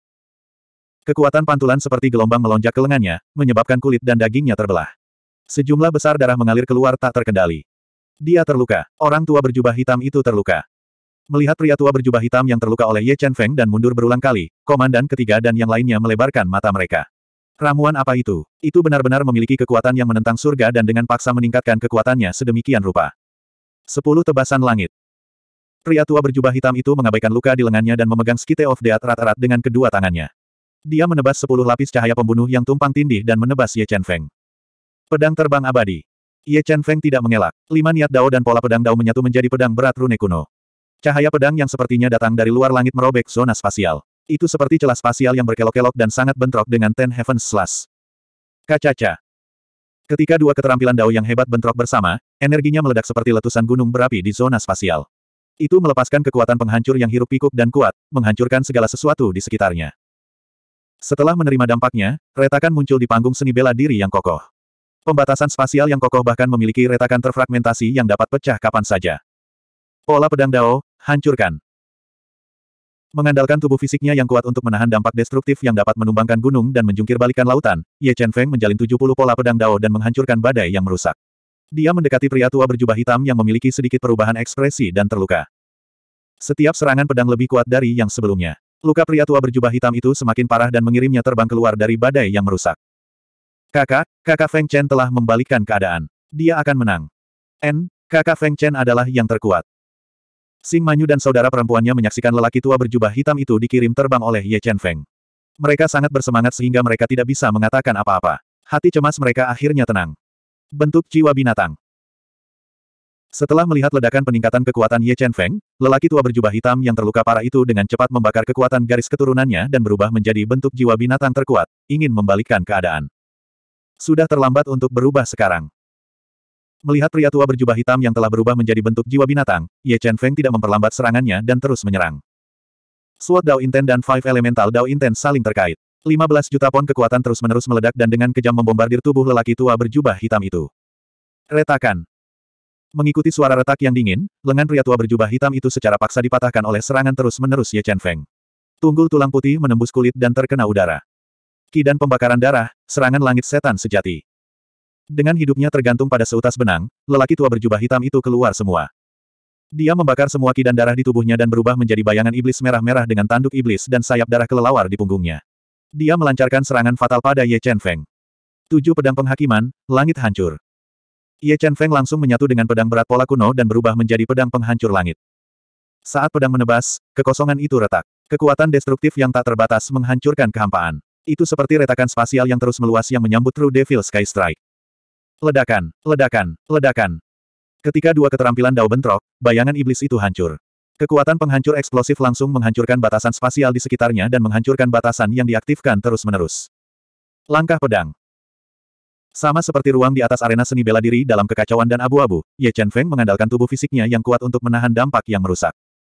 Kekuatan pantulan seperti gelombang melonjak ke lengannya, menyebabkan kulit dan dagingnya terbelah. Sejumlah besar darah mengalir keluar tak terkendali. Dia terluka. Orang tua berjubah hitam itu terluka. Melihat pria tua berjubah hitam yang terluka oleh Ye Chen Feng dan mundur berulang kali, komandan ketiga dan yang lainnya melebarkan mata mereka. Ramuan apa itu? Itu benar-benar memiliki kekuatan yang menentang surga dan dengan paksa meningkatkan kekuatannya sedemikian rupa. Sepuluh tebasan langit. Pria tua berjubah hitam itu mengabaikan luka di lengannya dan memegang skite of death erat-erat dengan kedua tangannya. Dia menebas sepuluh lapis cahaya pembunuh yang tumpang tindih dan menebas Ye Chen Feng. Pedang terbang abadi. Ye Chen Feng tidak mengelak. Lima niat dao dan pola pedang dao menyatu menjadi pedang berat rune kuno. Cahaya pedang yang sepertinya datang dari luar langit merobek zona spasial. Itu seperti celah spasial yang berkelok-kelok dan sangat bentrok dengan Ten Heavens Slash. Kacaca. Ketika dua keterampilan Dao yang hebat bentrok bersama, energinya meledak seperti letusan gunung berapi di zona spasial. Itu melepaskan kekuatan penghancur yang hirup pikuk dan kuat, menghancurkan segala sesuatu di sekitarnya. Setelah menerima dampaknya, retakan muncul di panggung seni bela diri yang kokoh. Pembatasan spasial yang kokoh bahkan memiliki retakan terfragmentasi yang dapat pecah kapan saja. Pola pedang Dao, Hancurkan. Mengandalkan tubuh fisiknya yang kuat untuk menahan dampak destruktif yang dapat menumbangkan gunung dan menjungkir lautan, Ye Chen Feng menjalin 70 pola pedang dao dan menghancurkan badai yang merusak. Dia mendekati pria tua berjubah hitam yang memiliki sedikit perubahan ekspresi dan terluka. Setiap serangan pedang lebih kuat dari yang sebelumnya. Luka pria tua berjubah hitam itu semakin parah dan mengirimnya terbang keluar dari badai yang merusak. Kakak, kakak Feng Chen telah membalikkan keadaan. Dia akan menang. N, kakak Feng Chen adalah yang terkuat. Sing Manyu dan saudara perempuannya menyaksikan lelaki tua berjubah hitam itu dikirim terbang oleh Ye Chen Feng. Mereka sangat bersemangat sehingga mereka tidak bisa mengatakan apa-apa. Hati cemas mereka akhirnya tenang. Bentuk jiwa binatang. Setelah melihat ledakan peningkatan kekuatan Ye Chen Feng, lelaki tua berjubah hitam yang terluka parah itu dengan cepat membakar kekuatan garis keturunannya dan berubah menjadi bentuk jiwa binatang terkuat, ingin membalikkan keadaan. Sudah terlambat untuk berubah sekarang. Melihat pria tua berjubah hitam yang telah berubah menjadi bentuk jiwa binatang, Ye Chen Feng tidak memperlambat serangannya dan terus menyerang. Sword Dao Inten dan Five Elemental Dao Inten saling terkait. 15 juta pon kekuatan terus-menerus meledak dan dengan kejam membombardir tubuh lelaki tua berjubah hitam itu. Retakan. Mengikuti suara retak yang dingin, lengan pria tua berjubah hitam itu secara paksa dipatahkan oleh serangan terus-menerus Ye Chen Feng. Tunggul tulang putih menembus kulit dan terkena udara. Ki dan pembakaran darah, serangan langit setan sejati. Dengan hidupnya tergantung pada seutas benang, lelaki tua berjubah hitam itu keluar semua. Dia membakar semua ki dan darah di tubuhnya dan berubah menjadi bayangan iblis merah-merah dengan tanduk iblis dan sayap darah kelelawar di punggungnya. Dia melancarkan serangan fatal pada Ye Chen Feng. Tujuh pedang penghakiman, langit hancur. Ye Chen Feng langsung menyatu dengan pedang berat pola kuno dan berubah menjadi pedang penghancur langit. Saat pedang menebas, kekosongan itu retak. Kekuatan destruktif yang tak terbatas menghancurkan kehampaan. Itu seperti retakan spasial yang terus meluas yang menyambut True Devil Sky Strike. Ledakan, ledakan, ledakan. Ketika dua keterampilan Dao bentrok, bayangan iblis itu hancur. Kekuatan penghancur eksplosif langsung menghancurkan batasan spasial di sekitarnya dan menghancurkan batasan yang diaktifkan terus-menerus. Langkah pedang. Sama seperti ruang di atas arena seni bela diri dalam kekacauan dan abu-abu, Ye Chen Feng mengandalkan tubuh fisiknya yang kuat untuk menahan dampak yang merusak.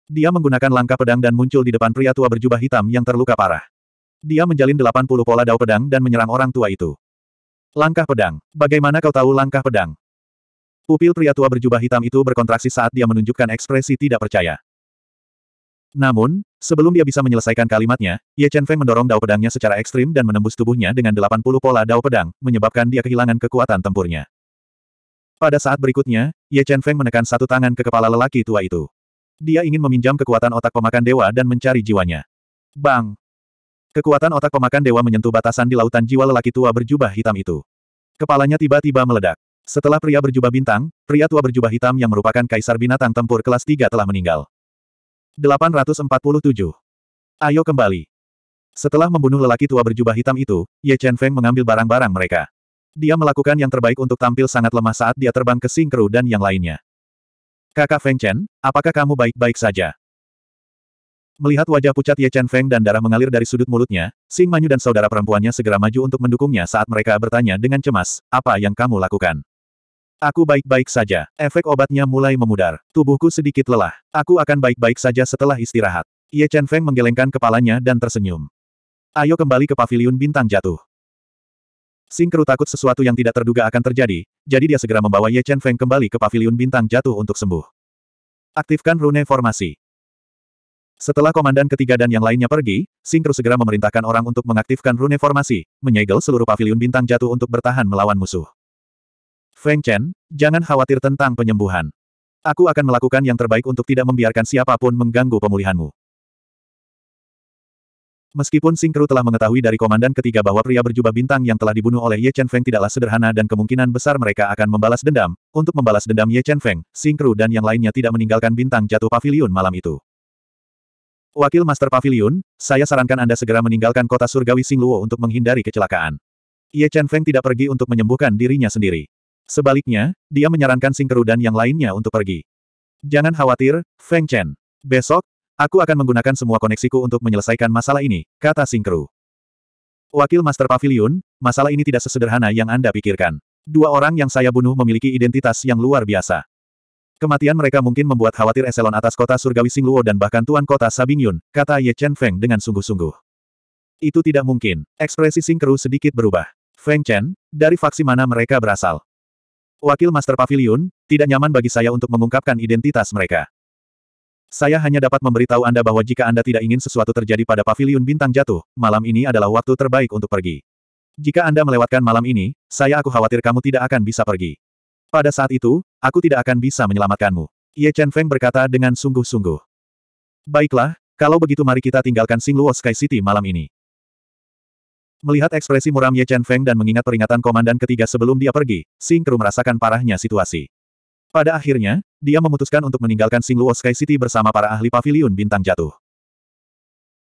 Dia menggunakan langkah pedang dan muncul di depan pria tua berjubah hitam yang terluka parah. Dia menjalin 80 pola dao pedang dan menyerang orang tua itu. Langkah pedang. Bagaimana kau tahu langkah pedang? Pupil pria tua berjubah hitam itu berkontraksi saat dia menunjukkan ekspresi tidak percaya. Namun, sebelum dia bisa menyelesaikan kalimatnya, Ye Chen Feng mendorong dao pedangnya secara ekstrim dan menembus tubuhnya dengan 80 pola dao pedang, menyebabkan dia kehilangan kekuatan tempurnya. Pada saat berikutnya, Ye Chen Feng menekan satu tangan ke kepala lelaki tua itu. Dia ingin meminjam kekuatan otak pemakan dewa dan mencari jiwanya. Bang! Kekuatan otak pemakan dewa menyentuh batasan di lautan jiwa lelaki tua berjubah hitam itu. Kepalanya tiba-tiba meledak. Setelah pria berjubah bintang, pria tua berjubah hitam yang merupakan kaisar binatang tempur kelas 3 telah meninggal. 847. Ayo kembali. Setelah membunuh lelaki tua berjubah hitam itu, Ye Chen Feng mengambil barang-barang mereka. Dia melakukan yang terbaik untuk tampil sangat lemah saat dia terbang ke Singkru dan yang lainnya. Kakak Feng Chen, apakah kamu baik-baik saja? Melihat wajah pucat Ye Chen Feng dan darah mengalir dari sudut mulutnya, Sing Manyu dan saudara perempuannya segera maju untuk mendukungnya saat mereka bertanya dengan cemas, apa yang kamu lakukan? Aku baik-baik saja. Efek obatnya mulai memudar. Tubuhku sedikit lelah. Aku akan baik-baik saja setelah istirahat. Ye Chen Feng menggelengkan kepalanya dan tersenyum. Ayo kembali ke paviliun bintang jatuh. Sing Keru takut sesuatu yang tidak terduga akan terjadi, jadi dia segera membawa Ye Chen Feng kembali ke paviliun bintang jatuh untuk sembuh. Aktifkan rune formasi. Setelah komandan ketiga dan yang lainnya pergi, Singkru segera memerintahkan orang untuk mengaktifkan rune formasi, menyegel seluruh Pavilion bintang jatuh untuk bertahan melawan musuh. Feng Chen, jangan khawatir tentang penyembuhan. Aku akan melakukan yang terbaik untuk tidak membiarkan siapapun mengganggu pemulihanmu. Meskipun Singkru telah mengetahui dari komandan ketiga bahwa pria berjubah bintang yang telah dibunuh oleh Ye Chen Feng tidaklah sederhana dan kemungkinan besar mereka akan membalas dendam, untuk membalas dendam Ye Chen Feng, Singkru dan yang lainnya tidak meninggalkan bintang jatuh Pavilion malam itu. Wakil Master Pavilion, saya sarankan Anda segera meninggalkan kota surgawi Singluo untuk menghindari kecelakaan. Ye Chen Feng tidak pergi untuk menyembuhkan dirinya sendiri. Sebaliknya, dia menyarankan Singkeru dan yang lainnya untuk pergi. Jangan khawatir, Feng Chen. Besok, aku akan menggunakan semua koneksiku untuk menyelesaikan masalah ini, kata Singkeru. Wakil Master Pavilion, masalah ini tidak sesederhana yang Anda pikirkan. Dua orang yang saya bunuh memiliki identitas yang luar biasa. Kematian mereka mungkin membuat khawatir eselon atas kota surgawi Singluo dan bahkan tuan kota Sabingyun, kata Ye Chen Feng dengan sungguh-sungguh. Itu tidak mungkin. Ekspresi Sing sedikit berubah. Feng Chen, dari faksi mana mereka berasal? Wakil Master Pavilion, tidak nyaman bagi saya untuk mengungkapkan identitas mereka. Saya hanya dapat memberitahu Anda bahwa jika Anda tidak ingin sesuatu terjadi pada pavilion bintang jatuh, malam ini adalah waktu terbaik untuk pergi. Jika Anda melewatkan malam ini, saya aku khawatir kamu tidak akan bisa pergi. Pada saat itu, aku tidak akan bisa menyelamatkanmu. Ye Chen Feng berkata dengan sungguh-sungguh. Baiklah, kalau begitu mari kita tinggalkan Singluo Sky City malam ini. Melihat ekspresi muram Ye Chen Feng dan mengingat peringatan komandan ketiga sebelum dia pergi, Sing Kru merasakan parahnya situasi. Pada akhirnya, dia memutuskan untuk meninggalkan Singluo Sky City bersama para ahli paviliun bintang jatuh.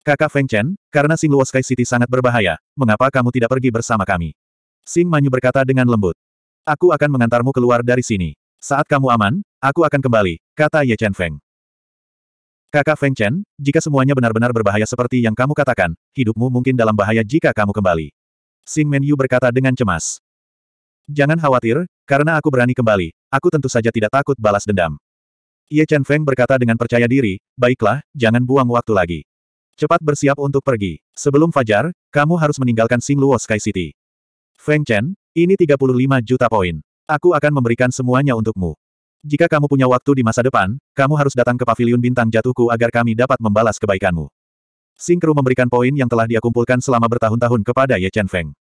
Kakak Feng Chen, karena Singluo Sky City sangat berbahaya, mengapa kamu tidak pergi bersama kami? Sing Manyu berkata dengan lembut. Aku akan mengantarmu keluar dari sini. Saat kamu aman, aku akan kembali, kata Ye Chen Feng. Kakak Feng Chen, jika semuanya benar-benar berbahaya seperti yang kamu katakan, hidupmu mungkin dalam bahaya jika kamu kembali. Sing Men Yu berkata dengan cemas. Jangan khawatir, karena aku berani kembali, aku tentu saja tidak takut balas dendam. Ye Chen Feng berkata dengan percaya diri, baiklah, jangan buang waktu lagi. Cepat bersiap untuk pergi. Sebelum fajar, kamu harus meninggalkan Sing Luo Sky City. Feng Chen, ini 35 juta poin. Aku akan memberikan semuanya untukmu. Jika kamu punya waktu di masa depan, kamu harus datang ke pavilion bintang jatuhku agar kami dapat membalas kebaikanmu. Singkru memberikan poin yang telah dia kumpulkan selama bertahun-tahun kepada Ye Chen Feng.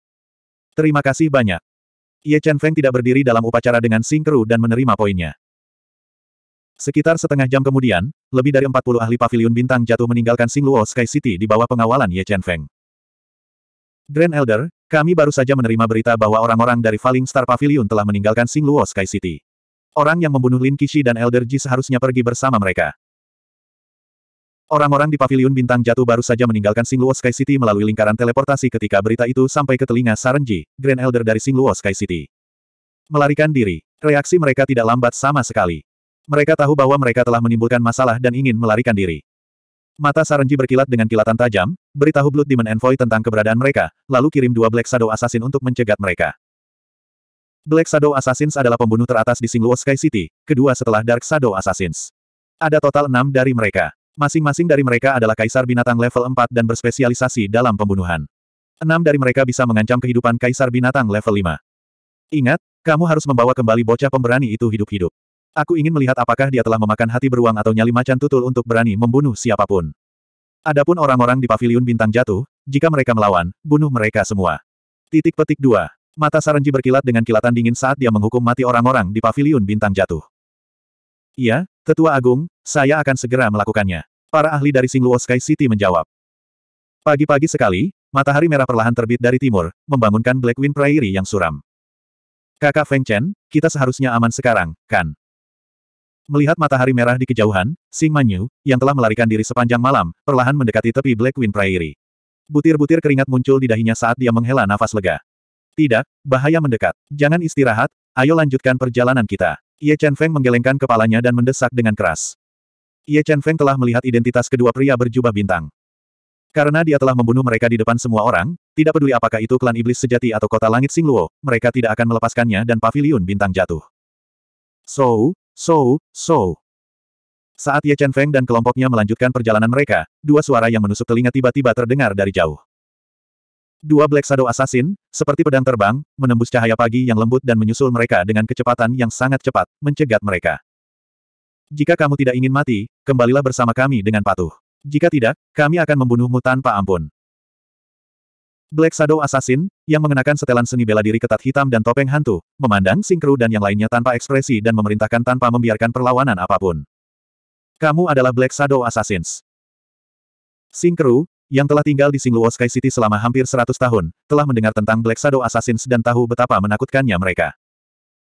Terima kasih banyak. Ye Chen Feng tidak berdiri dalam upacara dengan Singkru dan menerima poinnya. Sekitar setengah jam kemudian, lebih dari 40 ahli pavilion bintang jatuh meninggalkan Singluo Sky City di bawah pengawalan Ye Chen Feng. Grand Elder, kami baru saja menerima berita bahwa orang-orang dari Falling Star Pavilion telah meninggalkan Singluo Sky City. Orang yang membunuh Lin Kishi dan Elder Ji seharusnya pergi bersama mereka. Orang-orang di Pavilion Bintang Jatuh baru saja meninggalkan Singluo Sky City melalui lingkaran teleportasi ketika berita itu sampai ke telinga Sarenji, Grand Elder dari Singluo Sky City. Melarikan diri, reaksi mereka tidak lambat sama sekali. Mereka tahu bahwa mereka telah menimbulkan masalah dan ingin melarikan diri. Mata Sarenji berkilat dengan kilatan tajam, beritahu Blood Demon Envoy tentang keberadaan mereka, lalu kirim dua Black Shadow Assassin untuk mencegat mereka. Black Shadow Assassins adalah pembunuh teratas di Singluo Sky City, kedua setelah Dark Shadow Assassins. Ada total enam dari mereka. Masing-masing dari mereka adalah kaisar binatang level 4 dan berspesialisasi dalam pembunuhan. Enam dari mereka bisa mengancam kehidupan kaisar binatang level 5. Ingat, kamu harus membawa kembali bocah pemberani itu hidup-hidup. Aku ingin melihat apakah dia telah memakan hati beruang atau nyali macan tutul untuk berani membunuh siapapun. Adapun orang-orang di paviliun bintang jatuh, jika mereka melawan, bunuh mereka semua. Titik petik dua. Mata Sarenji berkilat dengan kilatan dingin saat dia menghukum mati orang-orang di paviliun bintang jatuh. Iya, Tetua Agung, saya akan segera melakukannya. Para ahli dari Singluo Sky City menjawab. Pagi-pagi sekali, matahari merah perlahan terbit dari timur, membangunkan Blackwind Prairie yang suram. Kakak Feng Chen, kita seharusnya aman sekarang, kan? Melihat matahari merah di kejauhan, Sing Manyu, yang telah melarikan diri sepanjang malam, perlahan mendekati tepi Black Wind Prairie. Butir-butir keringat muncul di dahinya saat dia menghela nafas lega. Tidak, bahaya mendekat. Jangan istirahat, ayo lanjutkan perjalanan kita. Ye Chen Feng menggelengkan kepalanya dan mendesak dengan keras. Ye Chen Feng telah melihat identitas kedua pria berjubah bintang. Karena dia telah membunuh mereka di depan semua orang, tidak peduli apakah itu klan iblis sejati atau kota langit Singluo, mereka tidak akan melepaskannya dan Paviliun bintang jatuh. So, So, so. Saat Ye Chen Feng dan kelompoknya melanjutkan perjalanan mereka, dua suara yang menusuk telinga tiba-tiba terdengar dari jauh. Dua Black Shadow Assassin, seperti pedang terbang, menembus cahaya pagi yang lembut dan menyusul mereka dengan kecepatan yang sangat cepat, mencegat mereka. Jika kamu tidak ingin mati, kembalilah bersama kami dengan patuh. Jika tidak, kami akan membunuhmu tanpa ampun. Black Shadow Assassin, yang mengenakan setelan seni bela diri ketat hitam dan topeng hantu, memandang Singkru dan yang lainnya tanpa ekspresi dan memerintahkan tanpa membiarkan perlawanan apapun. Kamu adalah Black Shadow Assassins. Singkru, yang telah tinggal di Singluo Sky City selama hampir 100 tahun, telah mendengar tentang Black Shadow Assassins dan tahu betapa menakutkannya mereka.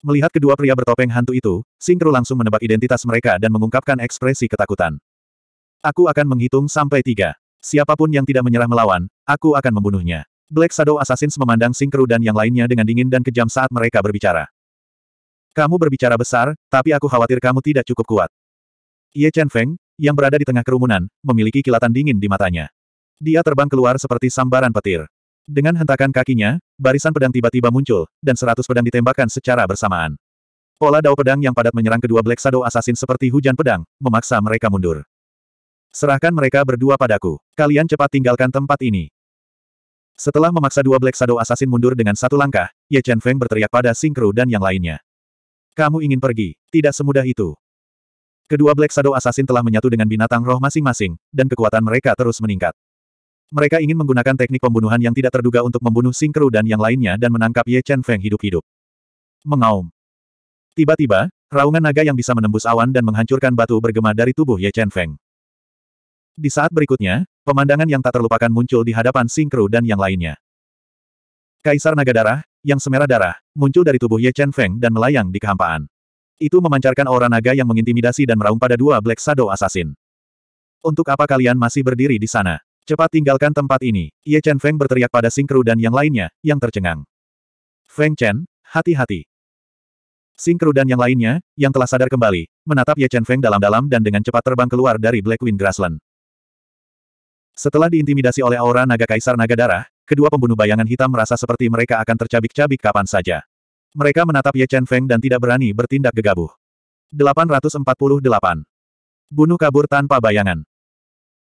Melihat kedua pria bertopeng hantu itu, Singkru langsung menebak identitas mereka dan mengungkapkan ekspresi ketakutan. Aku akan menghitung sampai tiga. Siapapun yang tidak menyerah melawan, aku akan membunuhnya. Black Shadow Assassins memandang Singkeru dan yang lainnya dengan dingin dan kejam saat mereka berbicara. Kamu berbicara besar, tapi aku khawatir kamu tidak cukup kuat. Ye Chen Feng, yang berada di tengah kerumunan, memiliki kilatan dingin di matanya. Dia terbang keluar seperti sambaran petir. Dengan hentakan kakinya, barisan pedang tiba-tiba muncul, dan seratus pedang ditembakkan secara bersamaan. Pola dao pedang yang padat menyerang kedua Black Shadow Assassin seperti hujan pedang, memaksa mereka mundur. Serahkan mereka berdua padaku. Kalian cepat tinggalkan tempat ini. Setelah memaksa dua Black Shadow Assassin mundur dengan satu langkah, Ye Chen Feng berteriak pada Sing Kru dan yang lainnya. Kamu ingin pergi, tidak semudah itu. Kedua Black Shadow Assassin telah menyatu dengan binatang roh masing-masing, dan kekuatan mereka terus meningkat. Mereka ingin menggunakan teknik pembunuhan yang tidak terduga untuk membunuh Sing Kru dan yang lainnya dan menangkap Ye Chen Feng hidup-hidup. Mengaum. Tiba-tiba, raungan naga yang bisa menembus awan dan menghancurkan batu bergema dari tubuh Ye Chen Feng. Di saat berikutnya, Pemandangan yang tak terlupakan muncul di hadapan Sing dan yang lainnya. Kaisar naga darah, yang semerah darah, muncul dari tubuh Ye Chen Feng dan melayang di kehampaan. Itu memancarkan aura naga yang mengintimidasi dan meraung pada dua Black Shadow Assassin. Untuk apa kalian masih berdiri di sana? Cepat tinggalkan tempat ini. Ye Chen Feng berteriak pada Sing dan yang lainnya, yang tercengang. Feng Chen, hati-hati. Sing dan yang lainnya, yang telah sadar kembali, menatap Ye Chen Feng dalam-dalam dan dengan cepat terbang keluar dari Black Wind Grassland. Setelah diintimidasi oleh aura naga kaisar naga darah, kedua pembunuh bayangan hitam merasa seperti mereka akan tercabik-cabik kapan saja. Mereka menatap Ye Chen Feng dan tidak berani bertindak gegabah. 848. Bunuh kabur tanpa bayangan.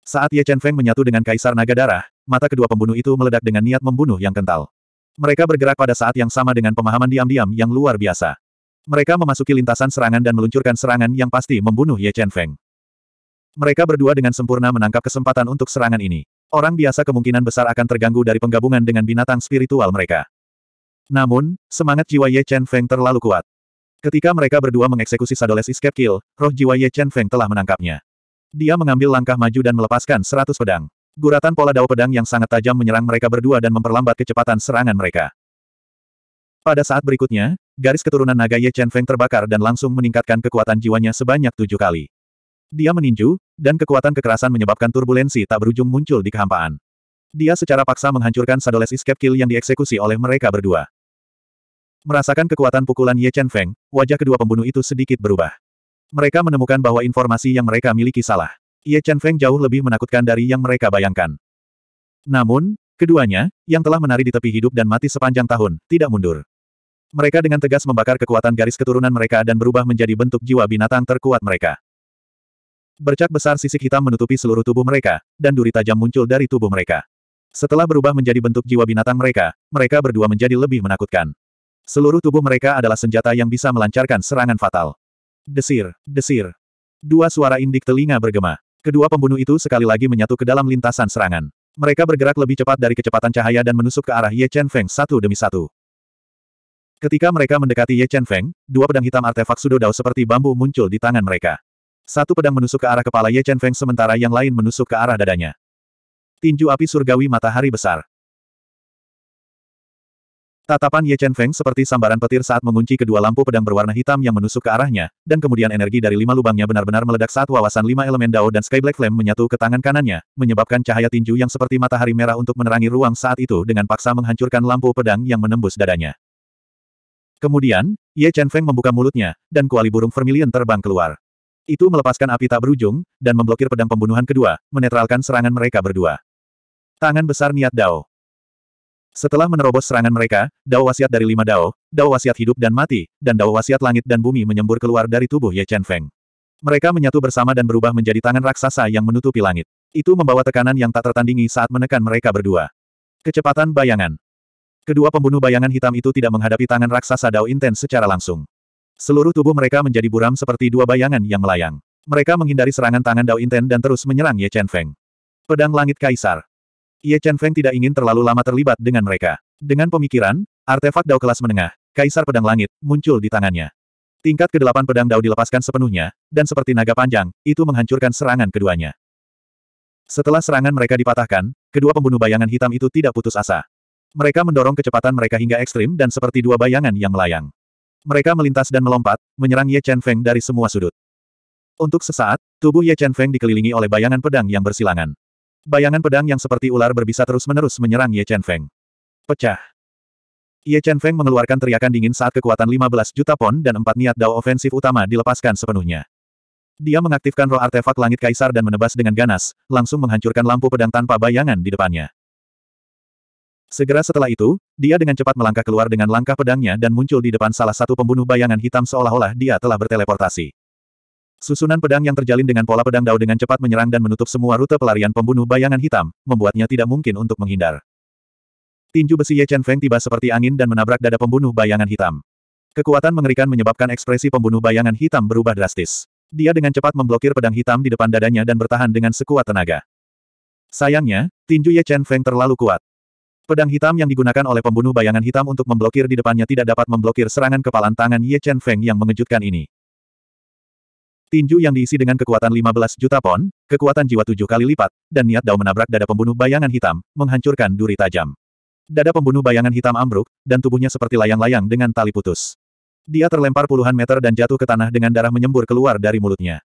Saat Ye Chen Feng menyatu dengan kaisar naga darah, mata kedua pembunuh itu meledak dengan niat membunuh yang kental. Mereka bergerak pada saat yang sama dengan pemahaman diam-diam yang luar biasa. Mereka memasuki lintasan serangan dan meluncurkan serangan yang pasti membunuh Ye Chen Feng. Mereka berdua dengan sempurna menangkap kesempatan untuk serangan ini. Orang biasa kemungkinan besar akan terganggu dari penggabungan dengan binatang spiritual mereka. Namun, semangat jiwa Ye Chen Feng terlalu kuat. Ketika mereka berdua mengeksekusi Sadoles Escape Kill, roh jiwa Ye Chen Feng telah menangkapnya. Dia mengambil langkah maju dan melepaskan seratus pedang. Guratan pola dao pedang yang sangat tajam menyerang mereka berdua dan memperlambat kecepatan serangan mereka. Pada saat berikutnya, garis keturunan naga Ye Chen Feng terbakar dan langsung meningkatkan kekuatan jiwanya sebanyak tujuh kali. Dia meninju, dan kekuatan kekerasan menyebabkan turbulensi tak berujung muncul di kehampaan. Dia secara paksa menghancurkan Sadoles Escape Kill yang dieksekusi oleh mereka berdua. Merasakan kekuatan pukulan Ye Chen Feng, wajah kedua pembunuh itu sedikit berubah. Mereka menemukan bahwa informasi yang mereka miliki salah. Ye Chen Feng jauh lebih menakutkan dari yang mereka bayangkan. Namun, keduanya, yang telah menari di tepi hidup dan mati sepanjang tahun, tidak mundur. Mereka dengan tegas membakar kekuatan garis keturunan mereka dan berubah menjadi bentuk jiwa binatang terkuat mereka. Bercak besar sisik hitam menutupi seluruh tubuh mereka, dan duri tajam muncul dari tubuh mereka. Setelah berubah menjadi bentuk jiwa binatang mereka, mereka berdua menjadi lebih menakutkan. Seluruh tubuh mereka adalah senjata yang bisa melancarkan serangan fatal. Desir, desir. Dua suara indik telinga bergema. Kedua pembunuh itu sekali lagi menyatu ke dalam lintasan serangan. Mereka bergerak lebih cepat dari kecepatan cahaya dan menusuk ke arah Ye Chen Feng satu demi satu. Ketika mereka mendekati Ye Chen Feng, dua pedang hitam artefak Sudo Dao seperti bambu muncul di tangan mereka. Satu pedang menusuk ke arah kepala Ye Chen Feng sementara yang lain menusuk ke arah dadanya. Tinju api surgawi matahari besar. Tatapan Ye Chen Feng seperti sambaran petir saat mengunci kedua lampu pedang berwarna hitam yang menusuk ke arahnya, dan kemudian energi dari lima lubangnya benar-benar meledak saat wawasan lima elemen Dao dan Sky Black Flame menyatu ke tangan kanannya, menyebabkan cahaya tinju yang seperti matahari merah untuk menerangi ruang saat itu dengan paksa menghancurkan lampu pedang yang menembus dadanya. Kemudian, Ye Chen Feng membuka mulutnya, dan kuali burung vermilion terbang keluar. Itu melepaskan api tak berujung, dan memblokir pedang pembunuhan kedua, menetralkan serangan mereka berdua. Tangan besar niat Dao. Setelah menerobos serangan mereka, Dao wasiat dari lima Dao, Dao wasiat hidup dan mati, dan Dao wasiat langit dan bumi menyembur keluar dari tubuh Ye Chen Feng. Mereka menyatu bersama dan berubah menjadi tangan raksasa yang menutupi langit. Itu membawa tekanan yang tak tertandingi saat menekan mereka berdua. Kecepatan bayangan. Kedua pembunuh bayangan hitam itu tidak menghadapi tangan raksasa Dao intens secara langsung. Seluruh tubuh mereka menjadi buram seperti dua bayangan yang melayang. Mereka menghindari serangan tangan Dao Inten dan terus menyerang Ye Chen Feng. Pedang Langit Kaisar. Ye Chen Feng tidak ingin terlalu lama terlibat dengan mereka. Dengan pemikiran, artefak Dao kelas menengah, Kaisar Pedang Langit, muncul di tangannya. Tingkat kedelapan pedang Dao dilepaskan sepenuhnya, dan seperti naga panjang, itu menghancurkan serangan keduanya. Setelah serangan mereka dipatahkan, kedua pembunuh bayangan hitam itu tidak putus asa. Mereka mendorong kecepatan mereka hingga ekstrim dan seperti dua bayangan yang melayang. Mereka melintas dan melompat, menyerang Ye Chen Feng dari semua sudut. Untuk sesaat, tubuh Ye Chen Feng dikelilingi oleh bayangan pedang yang bersilangan. Bayangan pedang yang seperti ular berbisa terus-menerus menyerang Ye Chen Feng. Pecah. Ye Chen Feng mengeluarkan teriakan dingin saat kekuatan 15 juta pon dan empat niat dao ofensif utama dilepaskan sepenuhnya. Dia mengaktifkan roh artefak langit kaisar dan menebas dengan ganas, langsung menghancurkan lampu pedang tanpa bayangan di depannya. Segera setelah itu, dia dengan cepat melangkah keluar dengan langkah pedangnya dan muncul di depan salah satu pembunuh bayangan hitam seolah-olah dia telah berteleportasi. Susunan pedang yang terjalin dengan pola pedang Dao dengan cepat menyerang dan menutup semua rute pelarian pembunuh bayangan hitam, membuatnya tidak mungkin untuk menghindar. Tinju besi Ye Chen Feng tiba seperti angin dan menabrak dada pembunuh bayangan hitam. Kekuatan mengerikan menyebabkan ekspresi pembunuh bayangan hitam berubah drastis. Dia dengan cepat memblokir pedang hitam di depan dadanya dan bertahan dengan sekuat tenaga. Sayangnya, tinju Ye Chen Feng terlalu kuat. Pedang hitam yang digunakan oleh pembunuh bayangan hitam untuk memblokir di depannya tidak dapat memblokir serangan kepalan tangan Ye Chen Feng yang mengejutkan ini. Tinju yang diisi dengan kekuatan 15 juta pon, kekuatan jiwa tujuh kali lipat, dan niat Dao menabrak dada pembunuh bayangan hitam, menghancurkan duri tajam. Dada pembunuh bayangan hitam ambruk, dan tubuhnya seperti layang-layang dengan tali putus. Dia terlempar puluhan meter dan jatuh ke tanah dengan darah menyembur keluar dari mulutnya.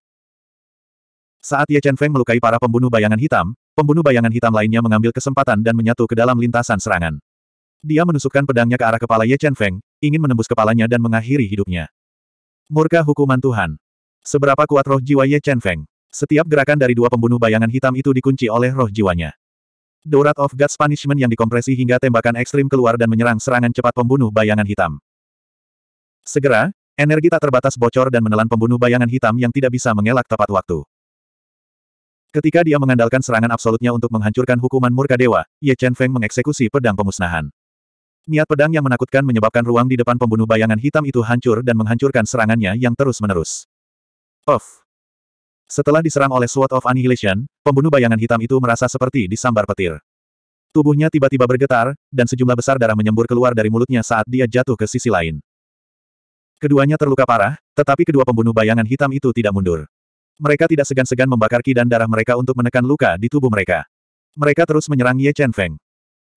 Saat Ye Chen Feng melukai para pembunuh bayangan hitam, pembunuh bayangan hitam lainnya mengambil kesempatan dan menyatu ke dalam lintasan serangan. Dia menusukkan pedangnya ke arah kepala Ye Chen Feng, ingin menembus kepalanya dan mengakhiri hidupnya. Murka hukuman Tuhan. Seberapa kuat roh jiwa Ye Chen Feng? Setiap gerakan dari dua pembunuh bayangan hitam itu dikunci oleh roh jiwanya. Dorat of God's Punishment yang dikompresi hingga tembakan ekstrim keluar dan menyerang serangan cepat pembunuh bayangan hitam. Segera, energi tak terbatas bocor dan menelan pembunuh bayangan hitam yang tidak bisa mengelak tepat waktu. Ketika dia mengandalkan serangan absolutnya untuk menghancurkan hukuman murka dewa, Ye Chen Feng mengeksekusi pedang pemusnahan. Niat pedang yang menakutkan menyebabkan ruang di depan pembunuh bayangan hitam itu hancur dan menghancurkan serangannya yang terus-menerus. Of, Setelah diserang oleh Sword of Annihilation, pembunuh bayangan hitam itu merasa seperti disambar petir. Tubuhnya tiba-tiba bergetar, dan sejumlah besar darah menyembur keluar dari mulutnya saat dia jatuh ke sisi lain. Keduanya terluka parah, tetapi kedua pembunuh bayangan hitam itu tidak mundur. Mereka tidak segan-segan membakar ki dan darah mereka untuk menekan luka di tubuh mereka. Mereka terus menyerang Ye Chen Feng.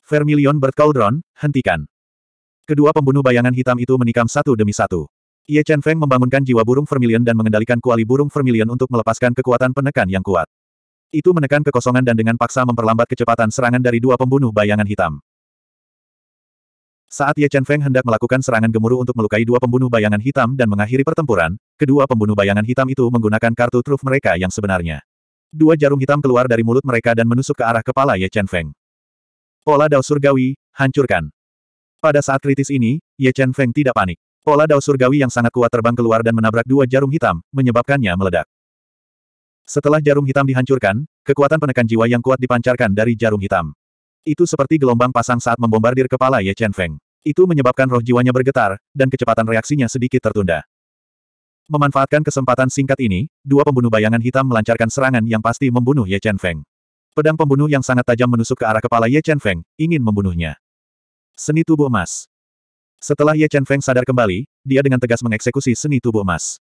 Vermilion Bird Cauldron, hentikan. Kedua pembunuh bayangan hitam itu menikam satu demi satu. Ye Chen Feng membangunkan jiwa burung vermilion dan mengendalikan kuali burung vermilion untuk melepaskan kekuatan penekan yang kuat. Itu menekan kekosongan dan dengan paksa memperlambat kecepatan serangan dari dua pembunuh bayangan hitam. Saat Ye Chen Feng hendak melakukan serangan gemuruh untuk melukai dua pembunuh bayangan hitam dan mengakhiri pertempuran, kedua pembunuh bayangan hitam itu menggunakan kartu truf mereka yang sebenarnya. Dua jarum hitam keluar dari mulut mereka dan menusuk ke arah kepala Ye Chen Feng. Pola Dao Surgawi, hancurkan. Pada saat kritis ini, Ye Chen Feng tidak panik. Pola Dao Surgawi yang sangat kuat terbang keluar dan menabrak dua jarum hitam, menyebabkannya meledak. Setelah jarum hitam dihancurkan, kekuatan penekan jiwa yang kuat dipancarkan dari jarum hitam. Itu seperti gelombang pasang saat membombardir kepala Ye Chen Feng. Itu menyebabkan roh jiwanya bergetar, dan kecepatan reaksinya sedikit tertunda. Memanfaatkan kesempatan singkat ini, dua pembunuh bayangan hitam melancarkan serangan yang pasti membunuh Ye Chen Feng. Pedang pembunuh yang sangat tajam menusuk ke arah kepala Ye Chen Feng, ingin membunuhnya. Seni tubuh emas. Setelah Ye Chen Feng sadar kembali, dia dengan tegas mengeksekusi seni tubuh emas.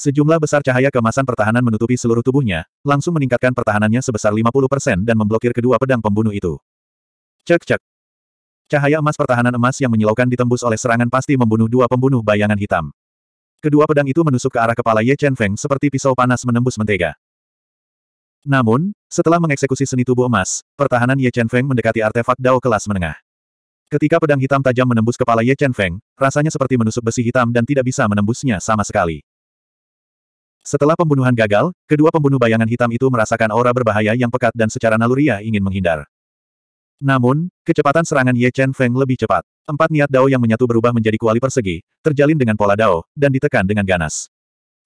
Sejumlah besar cahaya kemasan pertahanan menutupi seluruh tubuhnya, langsung meningkatkan pertahanannya sebesar 50% dan memblokir kedua pedang pembunuh itu. Cek-cek. Cahaya emas pertahanan emas yang menyilaukan ditembus oleh serangan pasti membunuh dua pembunuh bayangan hitam. Kedua pedang itu menusuk ke arah kepala Ye Chen Feng seperti pisau panas menembus mentega. Namun, setelah mengeksekusi seni tubuh emas, pertahanan Ye Chen Feng mendekati artefak Dao kelas menengah. Ketika pedang hitam tajam menembus kepala Ye Chen Feng, rasanya seperti menusuk besi hitam dan tidak bisa menembusnya sama sekali. Setelah pembunuhan gagal, kedua pembunuh bayangan hitam itu merasakan aura berbahaya yang pekat dan secara naluriah ingin menghindar. Namun, kecepatan serangan Ye Chen Feng lebih cepat. Empat niat dao yang menyatu berubah menjadi kuali persegi, terjalin dengan pola dao, dan ditekan dengan ganas.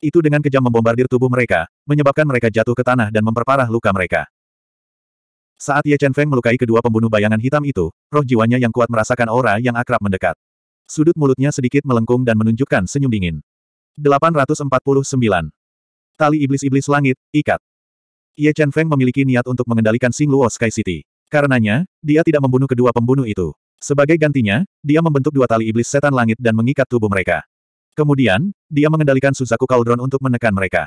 Itu dengan kejam membombardir tubuh mereka, menyebabkan mereka jatuh ke tanah dan memperparah luka mereka. Saat Ye Chen Feng melukai kedua pembunuh bayangan hitam itu, roh jiwanya yang kuat merasakan aura yang akrab mendekat. Sudut mulutnya sedikit melengkung dan menunjukkan senyum dingin. 849 Tali iblis-iblis langit, ikat. Ye Chen Feng memiliki niat untuk mengendalikan Sing Luo Sky City. Karenanya, dia tidak membunuh kedua pembunuh itu. Sebagai gantinya, dia membentuk dua tali iblis setan langit dan mengikat tubuh mereka. Kemudian, dia mengendalikan Suzaku Cauldron untuk menekan mereka.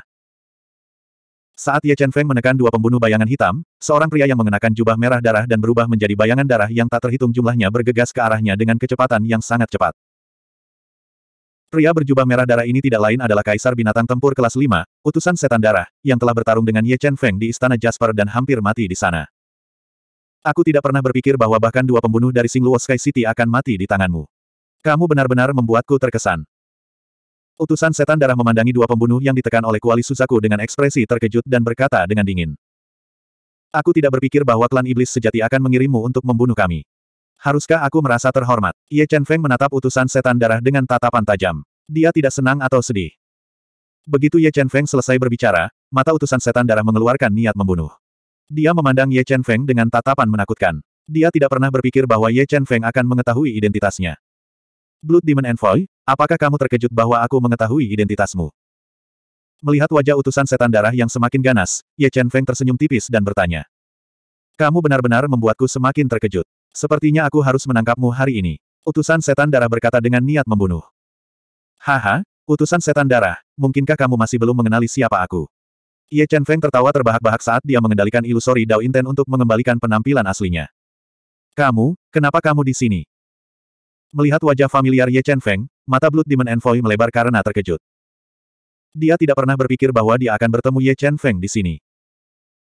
Saat Ye Chen Feng menekan dua pembunuh bayangan hitam, seorang pria yang mengenakan jubah merah darah dan berubah menjadi bayangan darah yang tak terhitung jumlahnya bergegas ke arahnya dengan kecepatan yang sangat cepat. Pria berjubah merah darah ini tidak lain adalah kaisar binatang tempur kelas 5, utusan setan darah, yang telah bertarung dengan Ye Chen Feng di istana Jasper dan hampir mati di sana. Aku tidak pernah berpikir bahwa bahkan dua pembunuh dari Singluo Sky City akan mati di tanganmu. Kamu benar-benar membuatku terkesan. Utusan setan darah memandangi dua pembunuh yang ditekan oleh kuali Suzaku dengan ekspresi terkejut dan berkata dengan dingin. Aku tidak berpikir bahwa klan iblis sejati akan mengirimmu untuk membunuh kami. Haruskah aku merasa terhormat? Ye Chen Feng menatap utusan setan darah dengan tatapan tajam. Dia tidak senang atau sedih. Begitu Ye Chen Feng selesai berbicara, mata utusan setan darah mengeluarkan niat membunuh. Dia memandang Ye Chen Feng dengan tatapan menakutkan. Dia tidak pernah berpikir bahwa Ye Chen Feng akan mengetahui identitasnya. Blood Demon Envoy, apakah kamu terkejut bahwa aku mengetahui identitasmu? Melihat wajah utusan setan darah yang semakin ganas, Ye Chen Feng tersenyum tipis dan bertanya. Kamu benar-benar membuatku semakin terkejut. Sepertinya aku harus menangkapmu hari ini. Utusan setan darah berkata dengan niat membunuh. Haha, utusan setan darah, mungkinkah kamu masih belum mengenali siapa aku? Ye Chen Feng tertawa terbahak-bahak saat dia mengendalikan ilusori Dao Inten untuk mengembalikan penampilan aslinya. Kamu, kenapa kamu di sini? Melihat wajah familiar Ye Chen Feng, mata Blood Demon Envoy melebar karena terkejut. Dia tidak pernah berpikir bahwa dia akan bertemu Ye Chen Feng di sini.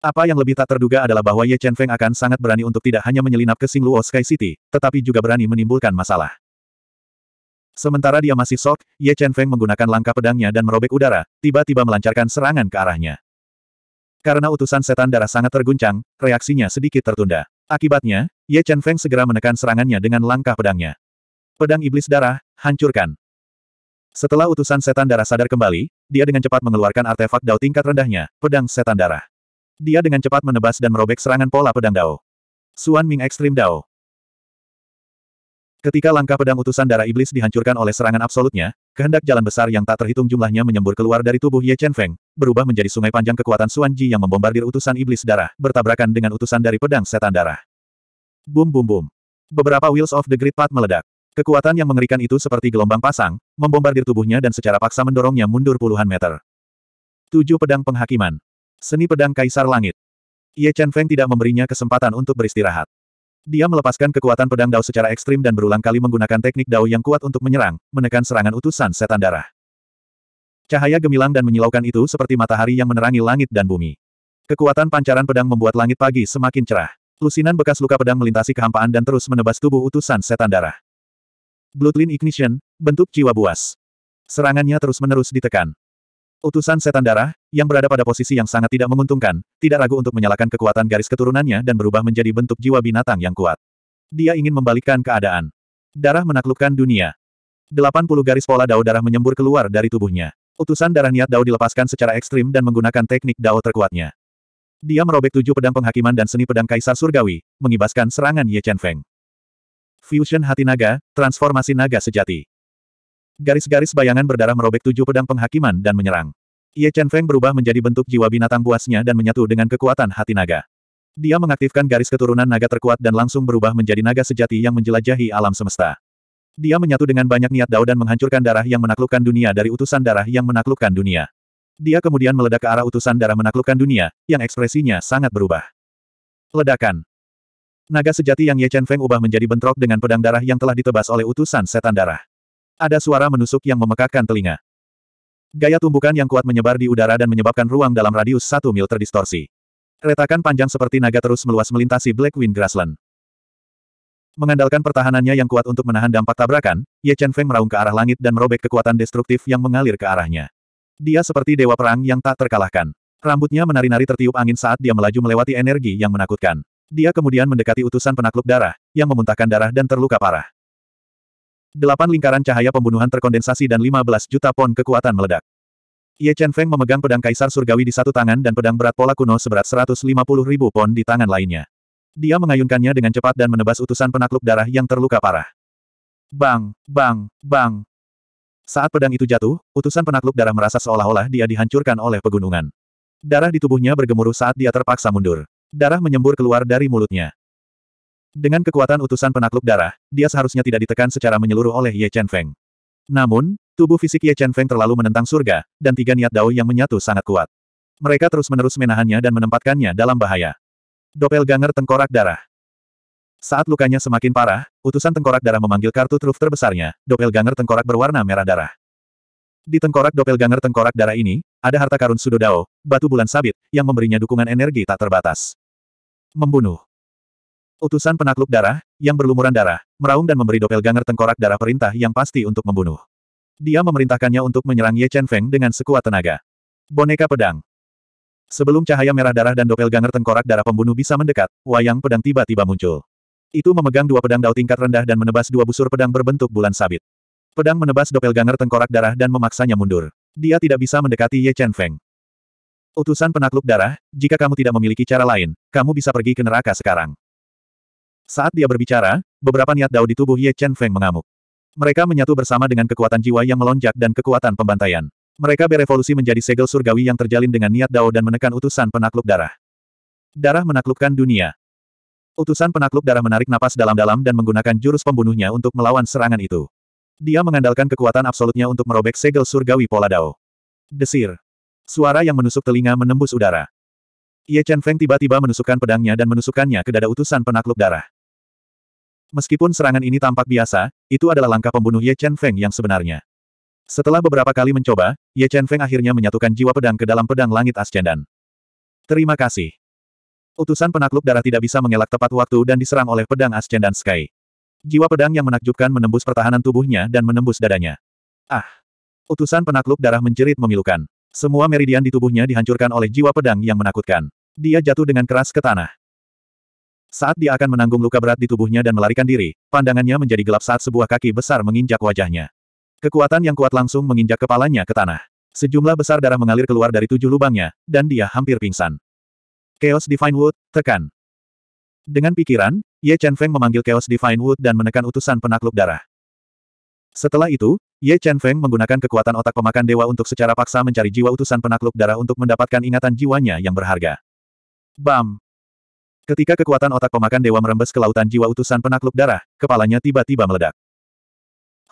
Apa yang lebih tak terduga adalah bahwa Ye Chen Feng akan sangat berani untuk tidak hanya menyelinap ke Singluo Sky City, tetapi juga berani menimbulkan masalah. Sementara dia masih sok, Ye Chen Feng menggunakan langkah pedangnya dan merobek udara, tiba-tiba melancarkan serangan ke arahnya. Karena utusan setan darah sangat terguncang, reaksinya sedikit tertunda. Akibatnya, Ye Chen Feng segera menekan serangannya dengan langkah pedangnya. Pedang iblis darah, hancurkan. Setelah utusan setan darah sadar kembali, dia dengan cepat mengeluarkan artefak dao tingkat rendahnya, pedang setan darah. Dia dengan cepat menebas dan merobek serangan pola pedang Dao. Suan Ming Ekstrim Dao. Ketika langkah pedang utusan darah iblis dihancurkan oleh serangan absolutnya, kehendak jalan besar yang tak terhitung jumlahnya menyembur keluar dari tubuh Ye Chen Feng, berubah menjadi sungai panjang kekuatan Suan Ji yang membombardir utusan iblis darah, bertabrakan dengan utusan dari pedang setan darah. Bum bum bum. Beberapa Wheels of the Great Path meledak. Kekuatan yang mengerikan itu seperti gelombang pasang, membombardir tubuhnya dan secara paksa mendorongnya mundur puluhan meter. Tujuh pedang penghakiman. Seni pedang Kaisar Langit. Ye Chen Feng tidak memberinya kesempatan untuk beristirahat. Dia melepaskan kekuatan pedang Dao secara ekstrim dan berulang kali menggunakan teknik Dao yang kuat untuk menyerang, menekan serangan utusan setan darah. Cahaya gemilang dan menyilaukan itu seperti matahari yang menerangi langit dan bumi. Kekuatan pancaran pedang membuat langit pagi semakin cerah. Lusinan bekas luka pedang melintasi kehampaan dan terus menebas tubuh utusan setan darah. Bloodline Ignition, bentuk jiwa buas. Serangannya terus-menerus ditekan. Utusan setan darah, yang berada pada posisi yang sangat tidak menguntungkan, tidak ragu untuk menyalakan kekuatan garis keturunannya dan berubah menjadi bentuk jiwa binatang yang kuat. Dia ingin membalikkan keadaan. Darah menaklukkan dunia. 80 garis pola dao darah menyembur keluar dari tubuhnya. Utusan darah niat dao dilepaskan secara ekstrim dan menggunakan teknik dao terkuatnya. Dia merobek tujuh pedang penghakiman dan seni pedang kaisar surgawi, mengibaskan serangan Ye Chen Feng. Fusion hati naga, transformasi naga sejati. Garis-garis bayangan berdarah merobek tujuh pedang penghakiman dan menyerang. Ye Chen Feng berubah menjadi bentuk jiwa binatang buasnya dan menyatu dengan kekuatan hati naga. Dia mengaktifkan garis keturunan naga terkuat dan langsung berubah menjadi naga sejati yang menjelajahi alam semesta. Dia menyatu dengan banyak niat Dao dan menghancurkan darah yang menaklukkan dunia dari utusan darah yang menaklukkan dunia. Dia kemudian meledak ke arah utusan darah menaklukkan dunia, yang ekspresinya sangat berubah. Ledakan. Naga sejati yang Ye Chen Feng ubah menjadi bentrok dengan pedang darah yang telah ditebas oleh utusan setan darah. Ada suara menusuk yang memekakkan telinga. Gaya tumbukan yang kuat menyebar di udara dan menyebabkan ruang dalam radius satu mil terdistorsi. Retakan panjang seperti naga terus meluas melintasi Black Wind Grassland. Mengandalkan pertahanannya yang kuat untuk menahan dampak tabrakan, Ye Chen Feng meraung ke arah langit dan merobek kekuatan destruktif yang mengalir ke arahnya. Dia seperti dewa perang yang tak terkalahkan. Rambutnya menari-nari tertiup angin saat dia melaju melewati energi yang menakutkan. Dia kemudian mendekati utusan penakluk darah, yang memuntahkan darah dan terluka parah. Delapan lingkaran cahaya pembunuhan terkondensasi dan 15 juta pon kekuatan meledak. Ye Chen Feng memegang pedang kaisar surgawi di satu tangan dan pedang berat pola kuno seberat 150 ribu pon di tangan lainnya. Dia mengayunkannya dengan cepat dan menebas utusan penakluk darah yang terluka parah. Bang, bang, bang. Saat pedang itu jatuh, utusan penakluk darah merasa seolah-olah dia dihancurkan oleh pegunungan. Darah di tubuhnya bergemuruh saat dia terpaksa mundur. Darah menyembur keluar dari mulutnya. Dengan kekuatan utusan penakluk darah, dia seharusnya tidak ditekan secara menyeluruh oleh Ye Chen Feng. Namun, tubuh fisik Ye Chen Feng terlalu menentang surga, dan tiga niat dao yang menyatu sangat kuat. Mereka terus-menerus menahannya dan menempatkannya dalam bahaya. Doppelganger tengkorak darah. Saat lukanya semakin parah, utusan tengkorak darah memanggil kartu truf terbesarnya, doppelganger tengkorak berwarna merah darah. Di tengkorak doppelganger tengkorak darah ini, ada harta karun Dao, batu bulan sabit, yang memberinya dukungan energi tak terbatas. Membunuh. Utusan penakluk darah, yang berlumuran darah, meraung dan memberi ganger tengkorak darah perintah yang pasti untuk membunuh. Dia memerintahkannya untuk menyerang Ye Chen Feng dengan sekuat tenaga. Boneka pedang. Sebelum cahaya merah darah dan ganger tengkorak darah pembunuh bisa mendekat, wayang pedang tiba-tiba muncul. Itu memegang dua pedang dao tingkat rendah dan menebas dua busur pedang berbentuk bulan sabit. Pedang menebas ganger tengkorak darah dan memaksanya mundur. Dia tidak bisa mendekati Ye Chen Feng. Utusan penakluk darah, jika kamu tidak memiliki cara lain, kamu bisa pergi ke neraka sekarang. Saat dia berbicara, beberapa niat Dao di tubuh Ye Chen Feng mengamuk. Mereka menyatu bersama dengan kekuatan jiwa yang melonjak dan kekuatan pembantaian. Mereka berevolusi menjadi segel surgawi yang terjalin dengan niat Dao dan menekan utusan penakluk darah. Darah menaklukkan dunia. Utusan penakluk darah menarik napas dalam-dalam dan menggunakan jurus pembunuhnya untuk melawan serangan itu. Dia mengandalkan kekuatan absolutnya untuk merobek segel surgawi pola Dao. Desir. Suara yang menusuk telinga menembus udara. Ye Chen Feng tiba-tiba menusukkan pedangnya dan menusukkannya ke dada utusan penakluk darah. Meskipun serangan ini tampak biasa, itu adalah langkah pembunuh Ye Chen Feng yang sebenarnya. Setelah beberapa kali mencoba, Ye Chen Feng akhirnya menyatukan jiwa pedang ke dalam pedang langit ascendan. Terima kasih. Utusan penakluk darah tidak bisa mengelak tepat waktu dan diserang oleh pedang ascendan Sky. Jiwa pedang yang menakjubkan menembus pertahanan tubuhnya dan menembus dadanya. Ah! Utusan penakluk darah menjerit memilukan. Semua meridian di tubuhnya dihancurkan oleh jiwa pedang yang menakutkan. Dia jatuh dengan keras ke tanah. Saat dia akan menanggung luka berat di tubuhnya dan melarikan diri, pandangannya menjadi gelap saat sebuah kaki besar menginjak wajahnya. Kekuatan yang kuat langsung menginjak kepalanya ke tanah. Sejumlah besar darah mengalir keluar dari tujuh lubangnya, dan dia hampir pingsan. Chaos Divine Wood, tekan. Dengan pikiran, Ye Chen Feng memanggil Chaos Divine Wood dan menekan utusan penakluk darah. Setelah itu, Ye Chen Feng menggunakan kekuatan otak pemakan dewa untuk secara paksa mencari jiwa utusan penakluk darah untuk mendapatkan ingatan jiwanya yang berharga. Bam! Ketika kekuatan otak pemakan dewa merembes ke lautan jiwa utusan penakluk darah, kepalanya tiba-tiba meledak.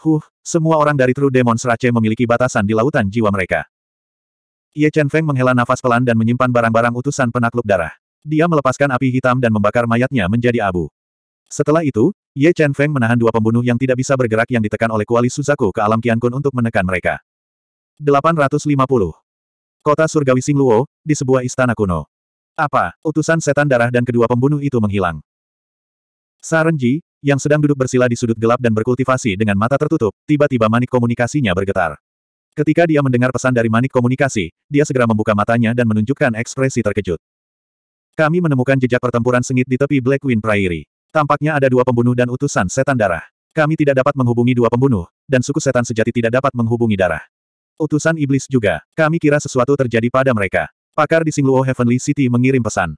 Huh, semua orang dari True Demon Serace memiliki batasan di lautan jiwa mereka. Ye Chen Feng menghela nafas pelan dan menyimpan barang-barang utusan penakluk darah. Dia melepaskan api hitam dan membakar mayatnya menjadi abu. Setelah itu, Ye Chen Feng menahan dua pembunuh yang tidak bisa bergerak yang ditekan oleh kuali Suzaku ke alam Kun untuk menekan mereka. 850. Kota Surgawi Singluo, di sebuah istana kuno. Apa? Utusan setan darah dan kedua pembunuh itu menghilang. Sarenji, yang sedang duduk bersila di sudut gelap dan berkultivasi dengan mata tertutup, tiba-tiba manik komunikasinya bergetar. Ketika dia mendengar pesan dari manik komunikasi, dia segera membuka matanya dan menunjukkan ekspresi terkejut. Kami menemukan jejak pertempuran sengit di tepi Blackwind Wind Prairie. Tampaknya ada dua pembunuh dan utusan setan darah. Kami tidak dapat menghubungi dua pembunuh, dan suku setan sejati tidak dapat menghubungi darah. Utusan iblis juga, kami kira sesuatu terjadi pada mereka. Pakar di Singluo Heavenly City mengirim pesan.